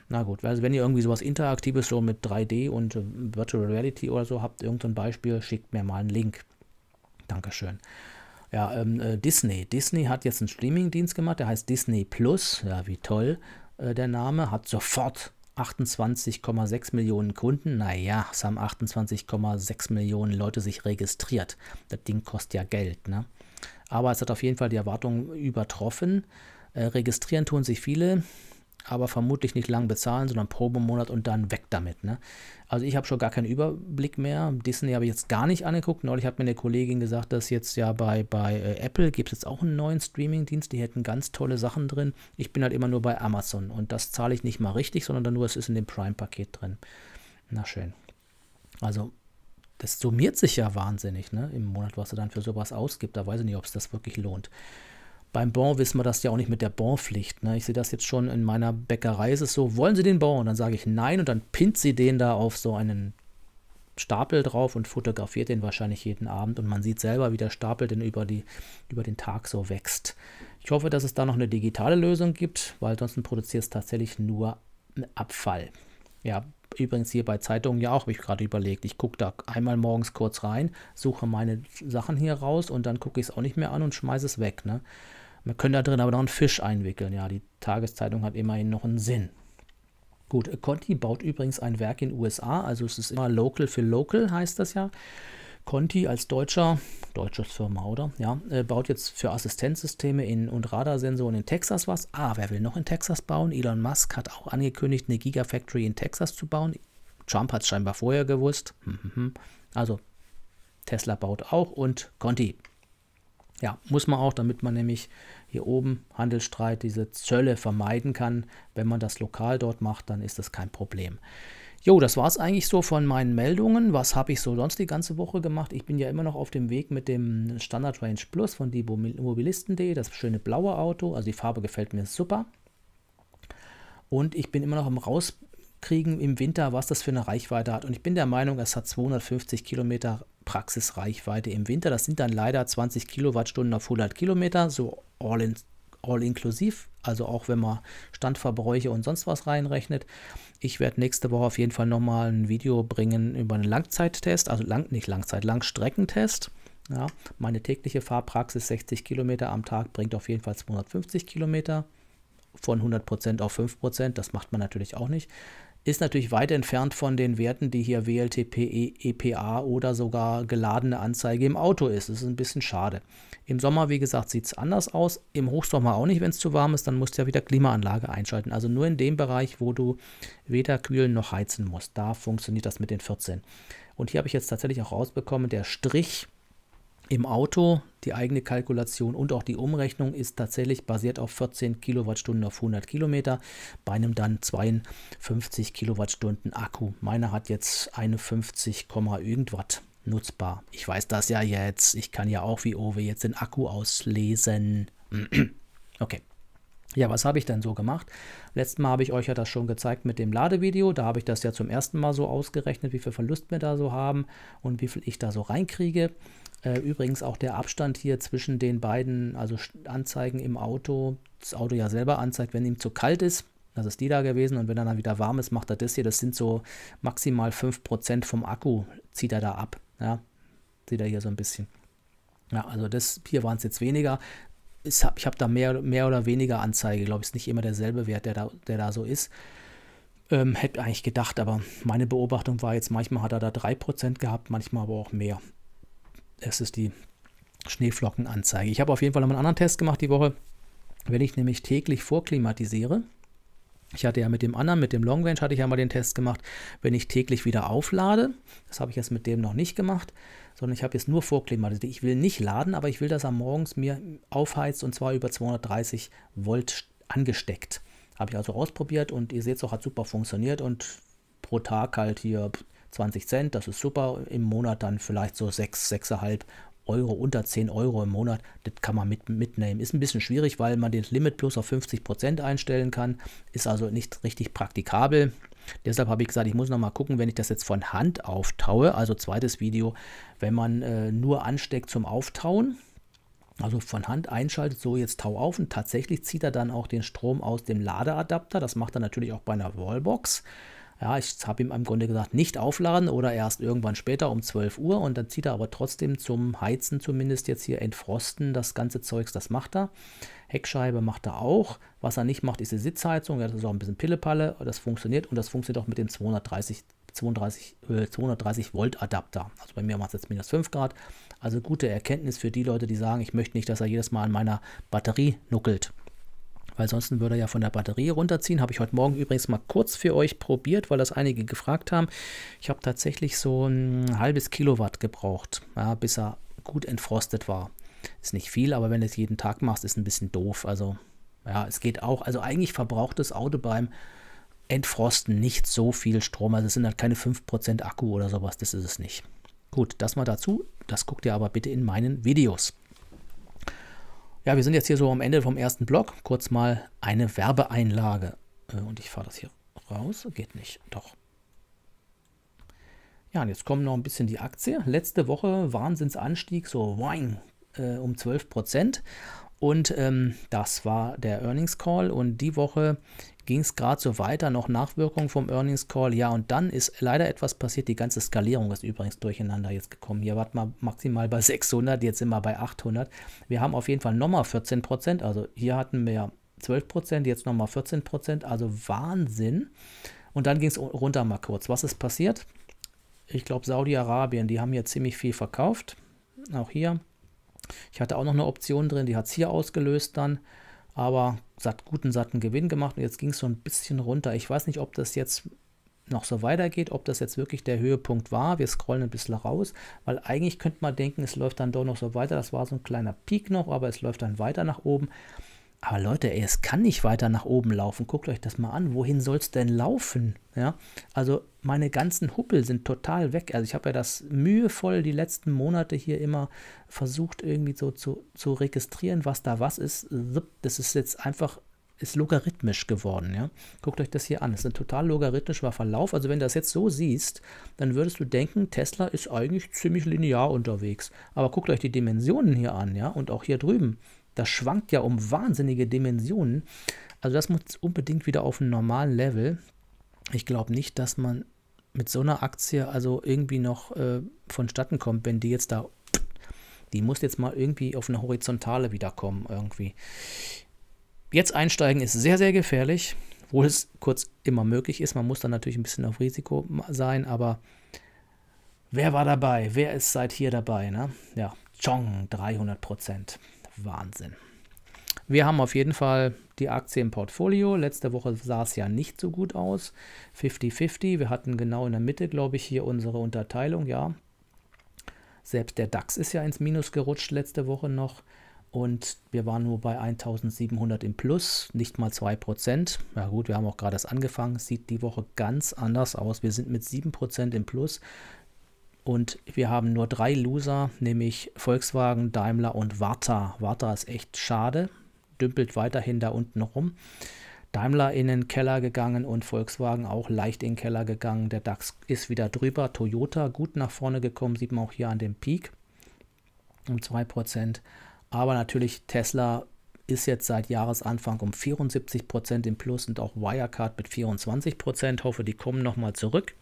Na gut, also wenn ihr irgendwie sowas Interaktives so mit 3D und äh, Virtual Reality oder so habt, irgendein Beispiel, schickt mir mal einen Link. Dankeschön. Ja, ähm, äh, Disney. Disney hat jetzt einen Streaming-Dienst gemacht, der heißt Disney Plus. Ja, wie toll äh, der Name. Hat sofort 28,6 Millionen Kunden. Naja, es haben 28,6 Millionen Leute sich registriert. Das Ding kostet ja Geld. Ne? Aber es hat auf jeden Fall die Erwartungen übertroffen. Äh, registrieren tun sich viele aber vermutlich nicht lang bezahlen, sondern Probemonat und dann weg damit. Ne? Also ich habe schon gar keinen Überblick mehr. Disney habe ich jetzt gar nicht angeguckt. Neulich hat mir eine Kollegin gesagt, dass jetzt ja bei, bei äh, Apple gibt es jetzt auch einen neuen Streaming-Dienst. Die hätten ganz tolle Sachen drin. Ich bin halt immer nur bei Amazon und das zahle ich nicht mal richtig, sondern dann nur, es ist in dem Prime-Paket drin. Na schön. Also das summiert sich ja wahnsinnig ne? im Monat, was du dann für sowas ausgibt. Da weiß ich nicht, ob es das wirklich lohnt. Beim Bon wissen wir das ja auch nicht mit der Bonpflicht. Ne? Ich sehe das jetzt schon in meiner Bäckerei. Ist es so, wollen Sie den Bon? Und dann sage ich nein und dann pinnt sie den da auf so einen Stapel drauf und fotografiert den wahrscheinlich jeden Abend. Und man sieht selber, wie der Stapel denn über, die, über den Tag so wächst. Ich hoffe, dass es da noch eine digitale Lösung gibt, weil ansonsten produziert es tatsächlich nur Abfall. Ja, übrigens hier bei Zeitungen ja auch, habe ich gerade überlegt. Ich gucke da einmal morgens kurz rein, suche meine Sachen hier raus und dann gucke ich es auch nicht mehr an und schmeiße es weg. Ne? Man könnte da drin aber noch einen Fisch einwickeln. Ja, die Tageszeitung hat immerhin noch einen Sinn. Gut, Conti baut übrigens ein Werk in den USA, also es ist immer Local für Local, heißt das ja. Conti als deutscher, deutsches Firma, oder? Ja, äh, baut jetzt für Assistenzsysteme in, und Radarsensoren in Texas was. Ah, wer will noch in Texas bauen? Elon Musk hat auch angekündigt, eine Gigafactory in Texas zu bauen. Trump hat es scheinbar vorher gewusst. Hm, hm, hm. Also, Tesla baut auch und Conti ja, muss man auch, damit man nämlich hier oben Handelsstreit, diese Zölle vermeiden kann. Wenn man das lokal dort macht, dann ist das kein Problem. Jo, das war es eigentlich so von meinen Meldungen. Was habe ich so sonst die ganze Woche gemacht? Ich bin ja immer noch auf dem Weg mit dem Standard Range Plus von die Mobilisten.de, das schöne blaue Auto. Also die Farbe gefällt mir super. Und ich bin immer noch am Rauskriegen im Winter, was das für eine Reichweite hat. Und ich bin der Meinung, es hat 250 Kilometer Praxisreichweite im Winter. Das sind dann leider 20 Kilowattstunden auf 100 Kilometer, so all, in, all inklusiv, also auch wenn man Standverbräuche und sonst was reinrechnet. Ich werde nächste Woche auf jeden Fall nochmal ein Video bringen über einen Langzeittest, also lang, nicht Langzeit, Langstreckentest. Ja, meine tägliche Fahrpraxis 60 Kilometer am Tag bringt auf jeden Fall 250 Kilometer von 100% auf 5%. Das macht man natürlich auch nicht ist natürlich weit entfernt von den Werten, die hier WLTP, EPA e oder sogar geladene Anzeige im Auto ist. Das ist ein bisschen schade. Im Sommer, wie gesagt, sieht es anders aus. Im Hochsommer auch nicht, wenn es zu warm ist, dann musst du ja wieder Klimaanlage einschalten. Also nur in dem Bereich, wo du weder kühlen noch heizen musst. Da funktioniert das mit den 14. Und hier habe ich jetzt tatsächlich auch rausbekommen, der Strich im Auto. Die eigene Kalkulation und auch die Umrechnung ist tatsächlich basiert auf 14 Kilowattstunden auf 100 Kilometer bei einem dann 52 Kilowattstunden Akku. Meiner hat jetzt 51, irgendwas nutzbar. Ich weiß das ja jetzt. Ich kann ja auch wie Owe jetzt den Akku auslesen. okay. Ja, was habe ich denn so gemacht? Letztes Mal habe ich euch ja das schon gezeigt mit dem Ladevideo. Da habe ich das ja zum ersten Mal so ausgerechnet, wie viel Verlust wir da so haben und wie viel ich da so reinkriege. Äh, übrigens auch der Abstand hier zwischen den beiden, also Anzeigen im Auto, das Auto ja selber anzeigt, wenn ihm zu kalt ist, das ist die da gewesen und wenn er dann wieder warm ist, macht er das hier, das sind so maximal 5% vom Akku, zieht er da ab, ja, sieht er hier so ein bisschen. Ja, also das, hier waren es jetzt weniger, ich habe hab da mehr, mehr oder weniger Anzeige, glaube ich, ist nicht immer derselbe Wert, der da, der da so ist. Ähm, hätte eigentlich gedacht, aber meine Beobachtung war jetzt, manchmal hat er da 3% gehabt, manchmal aber auch mehr es ist die Schneeflockenanzeige. Ich habe auf jeden Fall noch einen anderen Test gemacht die Woche. Wenn ich nämlich täglich vorklimatisiere, ich hatte ja mit dem anderen, mit dem Long Range hatte ich ja mal den Test gemacht, wenn ich täglich wieder auflade, das habe ich jetzt mit dem noch nicht gemacht, sondern ich habe jetzt nur vorklimatisiert. Ich will nicht laden, aber ich will, dass er morgens mir aufheizt und zwar über 230 Volt angesteckt. Habe ich also ausprobiert und ihr seht es auch, hat super funktioniert und pro Tag halt hier 20 Cent, das ist super im Monat, dann vielleicht so 6, 6,5 Euro, unter 10 Euro im Monat, das kann man mit, mitnehmen. Ist ein bisschen schwierig, weil man den Limit plus auf 50 einstellen kann, ist also nicht richtig praktikabel. Deshalb habe ich gesagt, ich muss nochmal gucken, wenn ich das jetzt von Hand auftaue, also zweites Video, wenn man äh, nur ansteckt zum Auftauen, also von Hand einschaltet, so jetzt tau auf und tatsächlich zieht er dann auch den Strom aus dem Ladeadapter. Das macht er natürlich auch bei einer Wallbox. Ja, ich habe ihm im Grunde gesagt, nicht aufladen oder erst irgendwann später um 12 Uhr und dann zieht er aber trotzdem zum Heizen zumindest jetzt hier entfrosten, das ganze Zeugs, das macht er. Heckscheibe macht er auch. Was er nicht macht, ist die Sitzheizung. Ja, das ist auch ein bisschen Pillepalle. Das funktioniert und das funktioniert auch mit dem 230, 32, äh, 230 Volt Adapter. Also bei mir macht es jetzt minus 5 Grad. Also gute Erkenntnis für die Leute, die sagen, ich möchte nicht, dass er jedes Mal an meiner Batterie nuckelt weil sonst würde er ja von der Batterie runterziehen. Habe ich heute Morgen übrigens mal kurz für euch probiert, weil das einige gefragt haben. Ich habe tatsächlich so ein halbes Kilowatt gebraucht, ja, bis er gut entfrostet war. Ist nicht viel, aber wenn du es jeden Tag machst, ist ein bisschen doof. Also ja, es geht auch. Also eigentlich verbraucht das Auto beim Entfrosten nicht so viel Strom. Also es sind halt keine 5% Akku oder sowas, das ist es nicht. Gut, das mal dazu. Das guckt ihr aber bitte in meinen Videos. Ja, wir sind jetzt hier so am Ende vom ersten Block. Kurz mal eine Werbeeinlage. Äh, und ich fahre das hier raus. Geht nicht. Doch. Ja, und jetzt kommen noch ein bisschen die Aktie. Letzte Woche Wahnsinnsanstieg, so wang, äh, um 12 Prozent. Und ähm, das war der Earnings Call. Und die Woche ging es gerade so weiter, noch Nachwirkungen vom Earnings Call. Ja, und dann ist leider etwas passiert. Die ganze Skalierung ist übrigens durcheinander jetzt gekommen. Hier waren wir maximal bei 600, jetzt sind wir bei 800. Wir haben auf jeden Fall nochmal 14 Prozent. Also hier hatten wir 12 Prozent, jetzt nochmal 14 Prozent. Also Wahnsinn. Und dann ging es runter mal kurz. Was ist passiert? Ich glaube, Saudi-Arabien, die haben hier ziemlich viel verkauft. Auch hier. Ich hatte auch noch eine Option drin, die hat es hier ausgelöst dann. Aber satt, guten, satten Gewinn gemacht und jetzt ging es so ein bisschen runter. Ich weiß nicht, ob das jetzt noch so weitergeht, ob das jetzt wirklich der Höhepunkt war. Wir scrollen ein bisschen raus, weil eigentlich könnte man denken, es läuft dann doch noch so weiter. Das war so ein kleiner Peak noch, aber es läuft dann weiter nach oben. Aber Leute, ey, es kann nicht weiter nach oben laufen. Guckt euch das mal an. Wohin soll es denn laufen? Ja, also meine ganzen Huppel sind total weg. Also ich habe ja das mühevoll die letzten Monate hier immer versucht, irgendwie so zu, zu registrieren, was da was ist. Das ist jetzt einfach ist logarithmisch geworden. Ja? Guckt euch das hier an. Es ist ein total logarithmischer Verlauf. Also wenn du das jetzt so siehst, dann würdest du denken, Tesla ist eigentlich ziemlich linear unterwegs. Aber guckt euch die Dimensionen hier an, ja, und auch hier drüben das schwankt ja um wahnsinnige Dimensionen. Also das muss unbedingt wieder auf einen normalen Level. Ich glaube nicht, dass man mit so einer Aktie also irgendwie noch äh, vonstatten kommt, wenn die jetzt da, die muss jetzt mal irgendwie auf eine Horizontale wiederkommen irgendwie. Jetzt einsteigen ist sehr, sehr gefährlich, wo es kurz immer möglich ist. Man muss dann natürlich ein bisschen auf Risiko sein, aber wer war dabei? Wer ist seit hier dabei? Ne? Ja, Chong, 300 Prozent. Wahnsinn. Wir haben auf jeden Fall die Aktie im Portfolio. Letzte Woche sah es ja nicht so gut aus. 50-50. Wir hatten genau in der Mitte, glaube ich, hier unsere Unterteilung. Ja, selbst der DAX ist ja ins Minus gerutscht letzte Woche noch. Und wir waren nur bei 1700 im Plus, nicht mal 2%. Na gut, wir haben auch gerade erst angefangen. Sieht die Woche ganz anders aus. Wir sind mit 7% im Plus. Und wir haben nur drei Loser, nämlich Volkswagen, Daimler und Warta. Warta ist echt schade, dümpelt weiterhin da unten rum. Daimler in den Keller gegangen und Volkswagen auch leicht in den Keller gegangen. Der DAX ist wieder drüber. Toyota gut nach vorne gekommen, sieht man auch hier an dem Peak um 2%. Aber natürlich Tesla ist jetzt seit Jahresanfang um 74% im Plus und auch Wirecard mit 24%. Hoffe, die kommen nochmal zurück.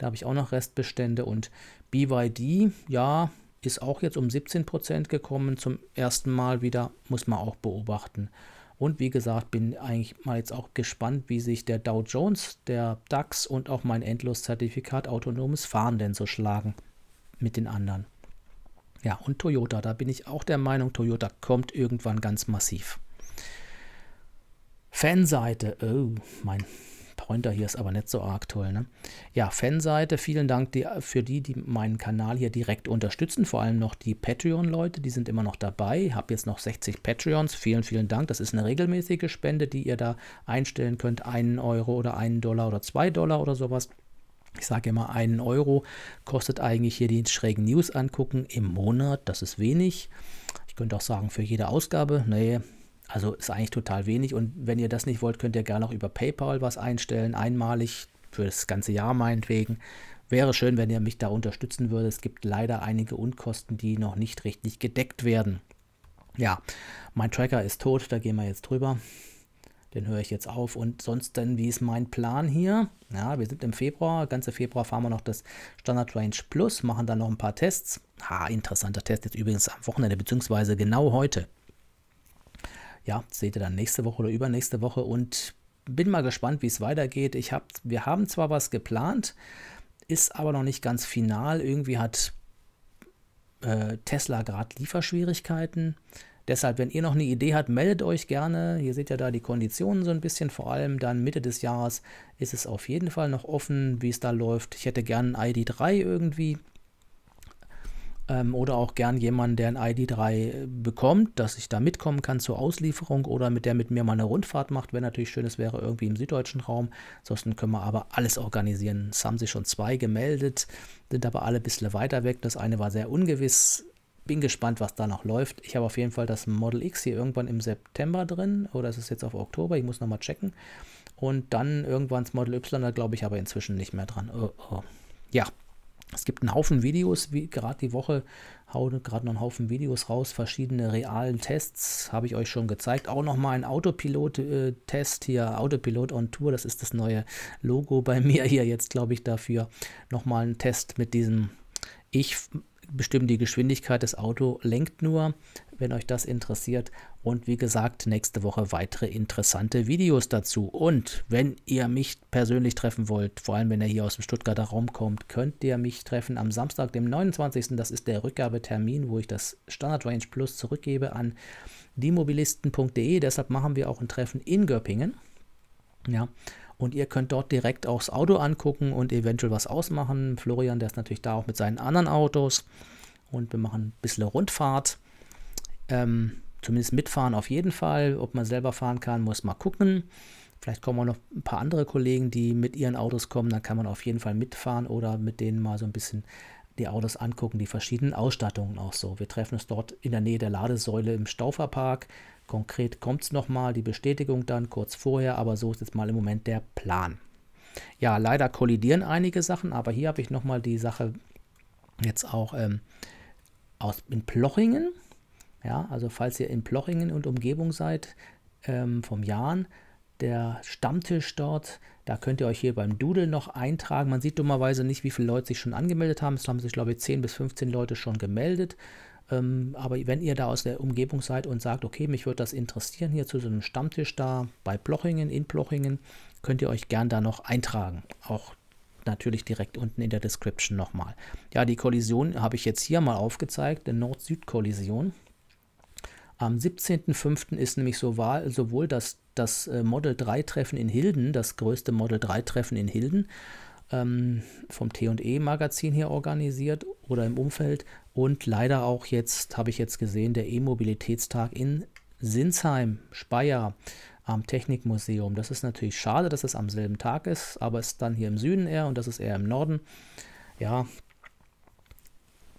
Da habe ich auch noch Restbestände und BYD, ja, ist auch jetzt um 17% gekommen zum ersten Mal wieder, muss man auch beobachten. Und wie gesagt, bin eigentlich mal jetzt auch gespannt, wie sich der Dow Jones, der DAX und auch mein Endlos-Zertifikat autonomes Fahren denn so schlagen mit den anderen. Ja, und Toyota, da bin ich auch der Meinung, Toyota kommt irgendwann ganz massiv. Fanseite, oh, mein Pointer hier ist aber nicht so arg toll. Ne? Ja, Fanseite, vielen Dank die, für die, die meinen Kanal hier direkt unterstützen. Vor allem noch die Patreon-Leute, die sind immer noch dabei. Ich habe jetzt noch 60 Patreons. Vielen, vielen Dank. Das ist eine regelmäßige Spende, die ihr da einstellen könnt. Einen Euro oder einen Dollar oder zwei Dollar oder sowas. Ich sage immer, einen Euro kostet eigentlich hier die schrägen News angucken im Monat. Das ist wenig. Ich könnte auch sagen, für jede Ausgabe. Nee, also ist eigentlich total wenig. Und wenn ihr das nicht wollt, könnt ihr gerne auch über PayPal was einstellen, einmalig, für das ganze Jahr meinetwegen. Wäre schön, wenn ihr mich da unterstützen würdet. Es gibt leider einige Unkosten, die noch nicht richtig gedeckt werden. Ja, mein Tracker ist tot, da gehen wir jetzt drüber. Den höre ich jetzt auf. Und sonst denn, wie ist mein Plan hier? Ja, wir sind im Februar. Ganze Februar fahren wir noch das Standard Range Plus, machen dann noch ein paar Tests. Ha, interessanter Test jetzt übrigens am Wochenende, beziehungsweise genau heute ja, seht ihr dann nächste Woche oder übernächste Woche und bin mal gespannt, wie es weitergeht. Ich hab, wir haben zwar was geplant, ist aber noch nicht ganz final. Irgendwie hat äh, Tesla gerade Lieferschwierigkeiten. Deshalb, wenn ihr noch eine Idee habt, meldet euch gerne. Hier seht ihr da die Konditionen so ein bisschen. Vor allem dann Mitte des Jahres ist es auf jeden Fall noch offen, wie es da läuft. Ich hätte gerne ein ID3 irgendwie ähm, oder auch gern jemanden, der ein ID3 bekommt, dass ich da mitkommen kann zur Auslieferung oder mit der mit mir mal eine Rundfahrt macht, wäre natürlich schön, es wäre irgendwie im süddeutschen Raum. Ansonsten können wir aber alles organisieren. Es haben sich schon zwei gemeldet, sind aber alle ein bisschen weiter weg. Das eine war sehr ungewiss. Bin gespannt, was da noch läuft. Ich habe auf jeden Fall das Model X hier irgendwann im September drin oder ist es jetzt auf Oktober? Ich muss nochmal checken. Und dann irgendwann das Model Y, da glaube ich aber inzwischen nicht mehr dran. Oh, oh. Ja, es gibt einen Haufen Videos, wie gerade die Woche haue gerade noch einen Haufen Videos raus, verschiedene realen Tests habe ich euch schon gezeigt. Auch nochmal ein Autopilot-Test äh, hier, Autopilot on Tour, das ist das neue Logo bei mir hier jetzt, glaube ich, dafür. Nochmal ein Test mit diesem Ich bestimme die Geschwindigkeit, das Auto lenkt nur wenn euch das interessiert. Und wie gesagt, nächste Woche weitere interessante Videos dazu. Und wenn ihr mich persönlich treffen wollt, vor allem wenn ihr hier aus dem Stuttgarter Raum kommt, könnt ihr mich treffen am Samstag, dem 29. Das ist der Rückgabetermin, wo ich das Standard Range Plus zurückgebe an diemobilisten.de. Deshalb machen wir auch ein Treffen in Göppingen. Ja, und ihr könnt dort direkt auch das Auto angucken und eventuell was ausmachen. Florian, der ist natürlich da auch mit seinen anderen Autos und wir machen ein bisschen Rundfahrt. Ähm, zumindest mitfahren auf jeden Fall. Ob man selber fahren kann, muss mal gucken. Vielleicht kommen auch noch ein paar andere Kollegen, die mit ihren Autos kommen. Dann kann man auf jeden Fall mitfahren oder mit denen mal so ein bisschen die Autos angucken, die verschiedenen Ausstattungen auch so. Wir treffen uns dort in der Nähe der Ladesäule im Stauferpark. Konkret kommt es nochmal, die Bestätigung dann kurz vorher, aber so ist jetzt mal im Moment der Plan. Ja, leider kollidieren einige Sachen, aber hier habe ich nochmal die Sache jetzt auch ähm, aus, in Plochingen ja, also falls ihr in Plochingen und Umgebung seid ähm, vom Jahn, der Stammtisch dort. Da könnt ihr euch hier beim Doodle noch eintragen. Man sieht dummerweise nicht, wie viele Leute sich schon angemeldet haben. Es haben sich, glaube ich, 10 bis 15 Leute schon gemeldet. Ähm, aber wenn ihr da aus der Umgebung seid und sagt, okay, mich würde das interessieren, hier zu so einem Stammtisch da bei Blochingen, in Blochingen, könnt ihr euch gern da noch eintragen. Auch natürlich direkt unten in der Description nochmal. Ja, die Kollision habe ich jetzt hier mal aufgezeigt, eine Nord-Süd-Kollision. Am 17.05. ist nämlich so Wahl, sowohl das, das äh, Model 3-Treffen in Hilden, das größte Model 3-Treffen in Hilden, ähm, vom TE-Magazin hier organisiert oder im Umfeld. Und leider auch jetzt, habe ich jetzt gesehen, der E-Mobilitätstag in Sinsheim, Speyer, am Technikmuseum. Das ist natürlich schade, dass es am selben Tag ist, aber es ist dann hier im Süden eher und das ist eher im Norden. Ja,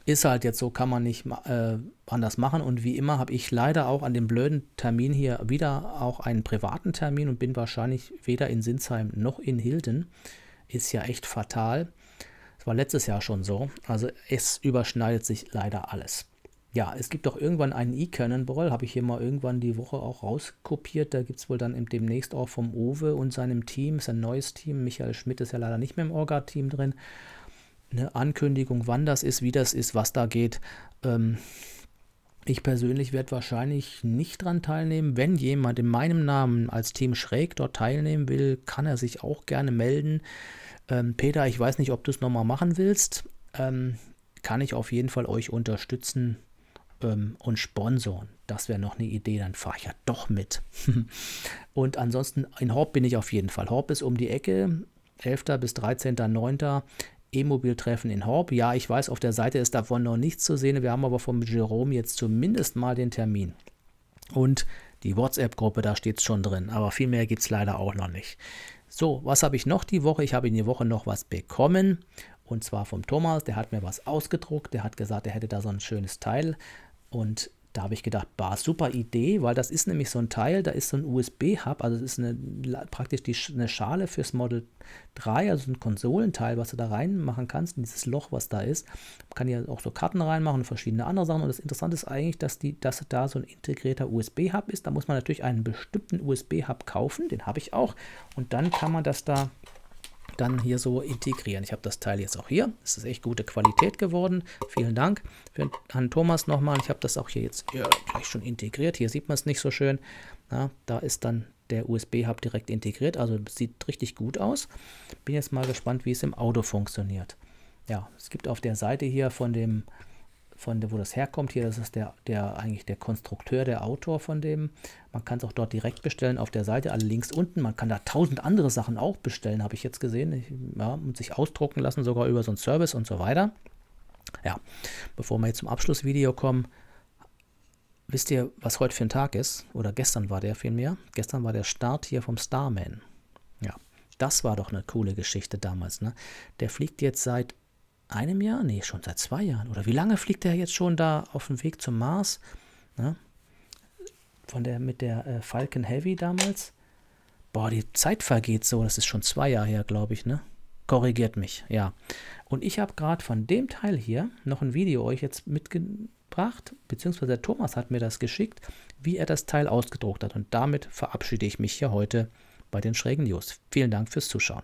ist halt jetzt so, kann man nicht äh, anders machen. Und wie immer habe ich leider auch an dem blöden Termin hier wieder auch einen privaten Termin und bin wahrscheinlich weder in Sinsheim noch in Hilden. Ist ja echt fatal. Das war letztes Jahr schon so. Also es überschneidet sich leider alles. Ja, es gibt auch irgendwann einen E-Cannonball, habe ich hier mal irgendwann die Woche auch rauskopiert. Da gibt es wohl dann demnächst auch vom Uwe und seinem Team, Ist ein neues Team. Michael Schmidt ist ja leider nicht mehr im Orga-Team drin eine Ankündigung, wann das ist, wie das ist, was da geht. Ähm, ich persönlich werde wahrscheinlich nicht dran teilnehmen. Wenn jemand in meinem Namen als Team Schräg dort teilnehmen will, kann er sich auch gerne melden. Ähm, Peter, ich weiß nicht, ob du es nochmal machen willst. Ähm, kann ich auf jeden Fall euch unterstützen ähm, und sponsoren. Das wäre noch eine Idee, dann fahre ich ja doch mit. und ansonsten in Horb bin ich auf jeden Fall. Horb ist um die Ecke, 11. bis 13.09. E-Mobil-Treffen in Horb. Ja, ich weiß, auf der Seite ist davon noch nichts zu sehen. Wir haben aber vom Jerome jetzt zumindest mal den Termin. Und die WhatsApp-Gruppe, da steht es schon drin. Aber viel mehr gibt es leider auch noch nicht. So, was habe ich noch die Woche? Ich habe in der Woche noch was bekommen. Und zwar vom Thomas. Der hat mir was ausgedruckt. Der hat gesagt, er hätte da so ein schönes Teil. Und da habe ich gedacht, bah, super Idee, weil das ist nämlich so ein Teil, da ist so ein USB-Hub, also es ist eine, praktisch die, eine Schale fürs Model 3, also ein Konsolenteil, was du da reinmachen kannst, in dieses Loch, was da ist. Man kann ja auch so Karten reinmachen und verschiedene andere Sachen. Und das Interessante ist eigentlich, dass, die, dass da so ein integrierter USB-Hub ist. Da muss man natürlich einen bestimmten USB-Hub kaufen, den habe ich auch. Und dann kann man das da dann hier so integrieren. Ich habe das Teil jetzt auch hier. Es ist echt gute Qualität geworden. Vielen Dank für, an Thomas nochmal. Ich habe das auch hier jetzt ja, gleich schon integriert. Hier sieht man es nicht so schön. Na, da ist dann der USB-Hub direkt integriert. Also sieht richtig gut aus. Bin jetzt mal gespannt, wie es im Auto funktioniert. Ja, es gibt auf der Seite hier von dem von wo das herkommt. Hier, das ist der, der eigentlich der Konstrukteur, der Autor von dem. Man kann es auch dort direkt bestellen auf der Seite, alle Links unten. Man kann da tausend andere Sachen auch bestellen, habe ich jetzt gesehen. Ich, ja, und sich ausdrucken lassen, sogar über so einen Service und so weiter. Ja, bevor wir jetzt zum Abschlussvideo kommen, wisst ihr, was heute für ein Tag ist? Oder gestern war der vielmehr. Gestern war der Start hier vom Starman. Ja, das war doch eine coole Geschichte damals. Ne? Der fliegt jetzt seit einem Jahr? Nee, schon seit zwei Jahren. Oder wie lange fliegt er jetzt schon da auf dem Weg zum Mars? Na? Ne? Von der, mit der äh, Falcon Heavy damals. Boah, die Zeit vergeht so. Das ist schon zwei Jahre her, glaube ich, ne? Korrigiert mich, ja. Und ich habe gerade von dem Teil hier noch ein Video euch jetzt mitgebracht, beziehungsweise Thomas hat mir das geschickt, wie er das Teil ausgedruckt hat. Und damit verabschiede ich mich hier heute bei den Schrägen News. Vielen Dank fürs Zuschauen.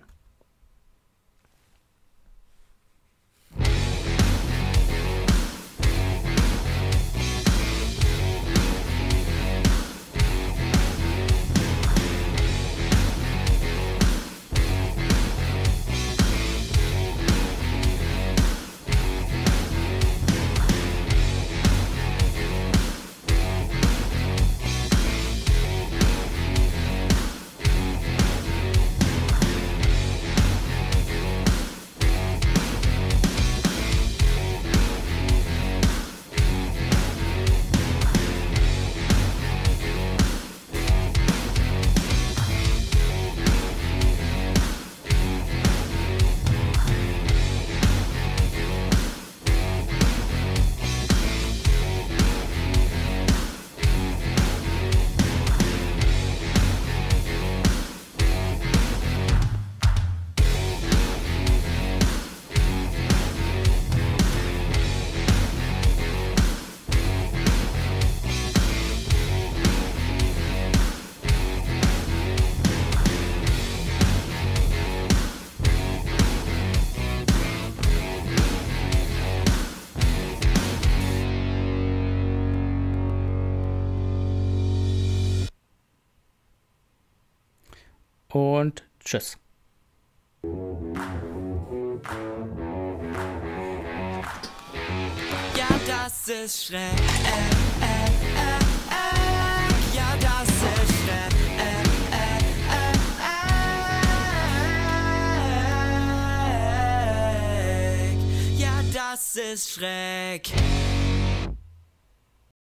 Tschüss. Ja, das ist schräg. Äh, äh, äh, ja, das ist schräg. Ja, das ist schräg.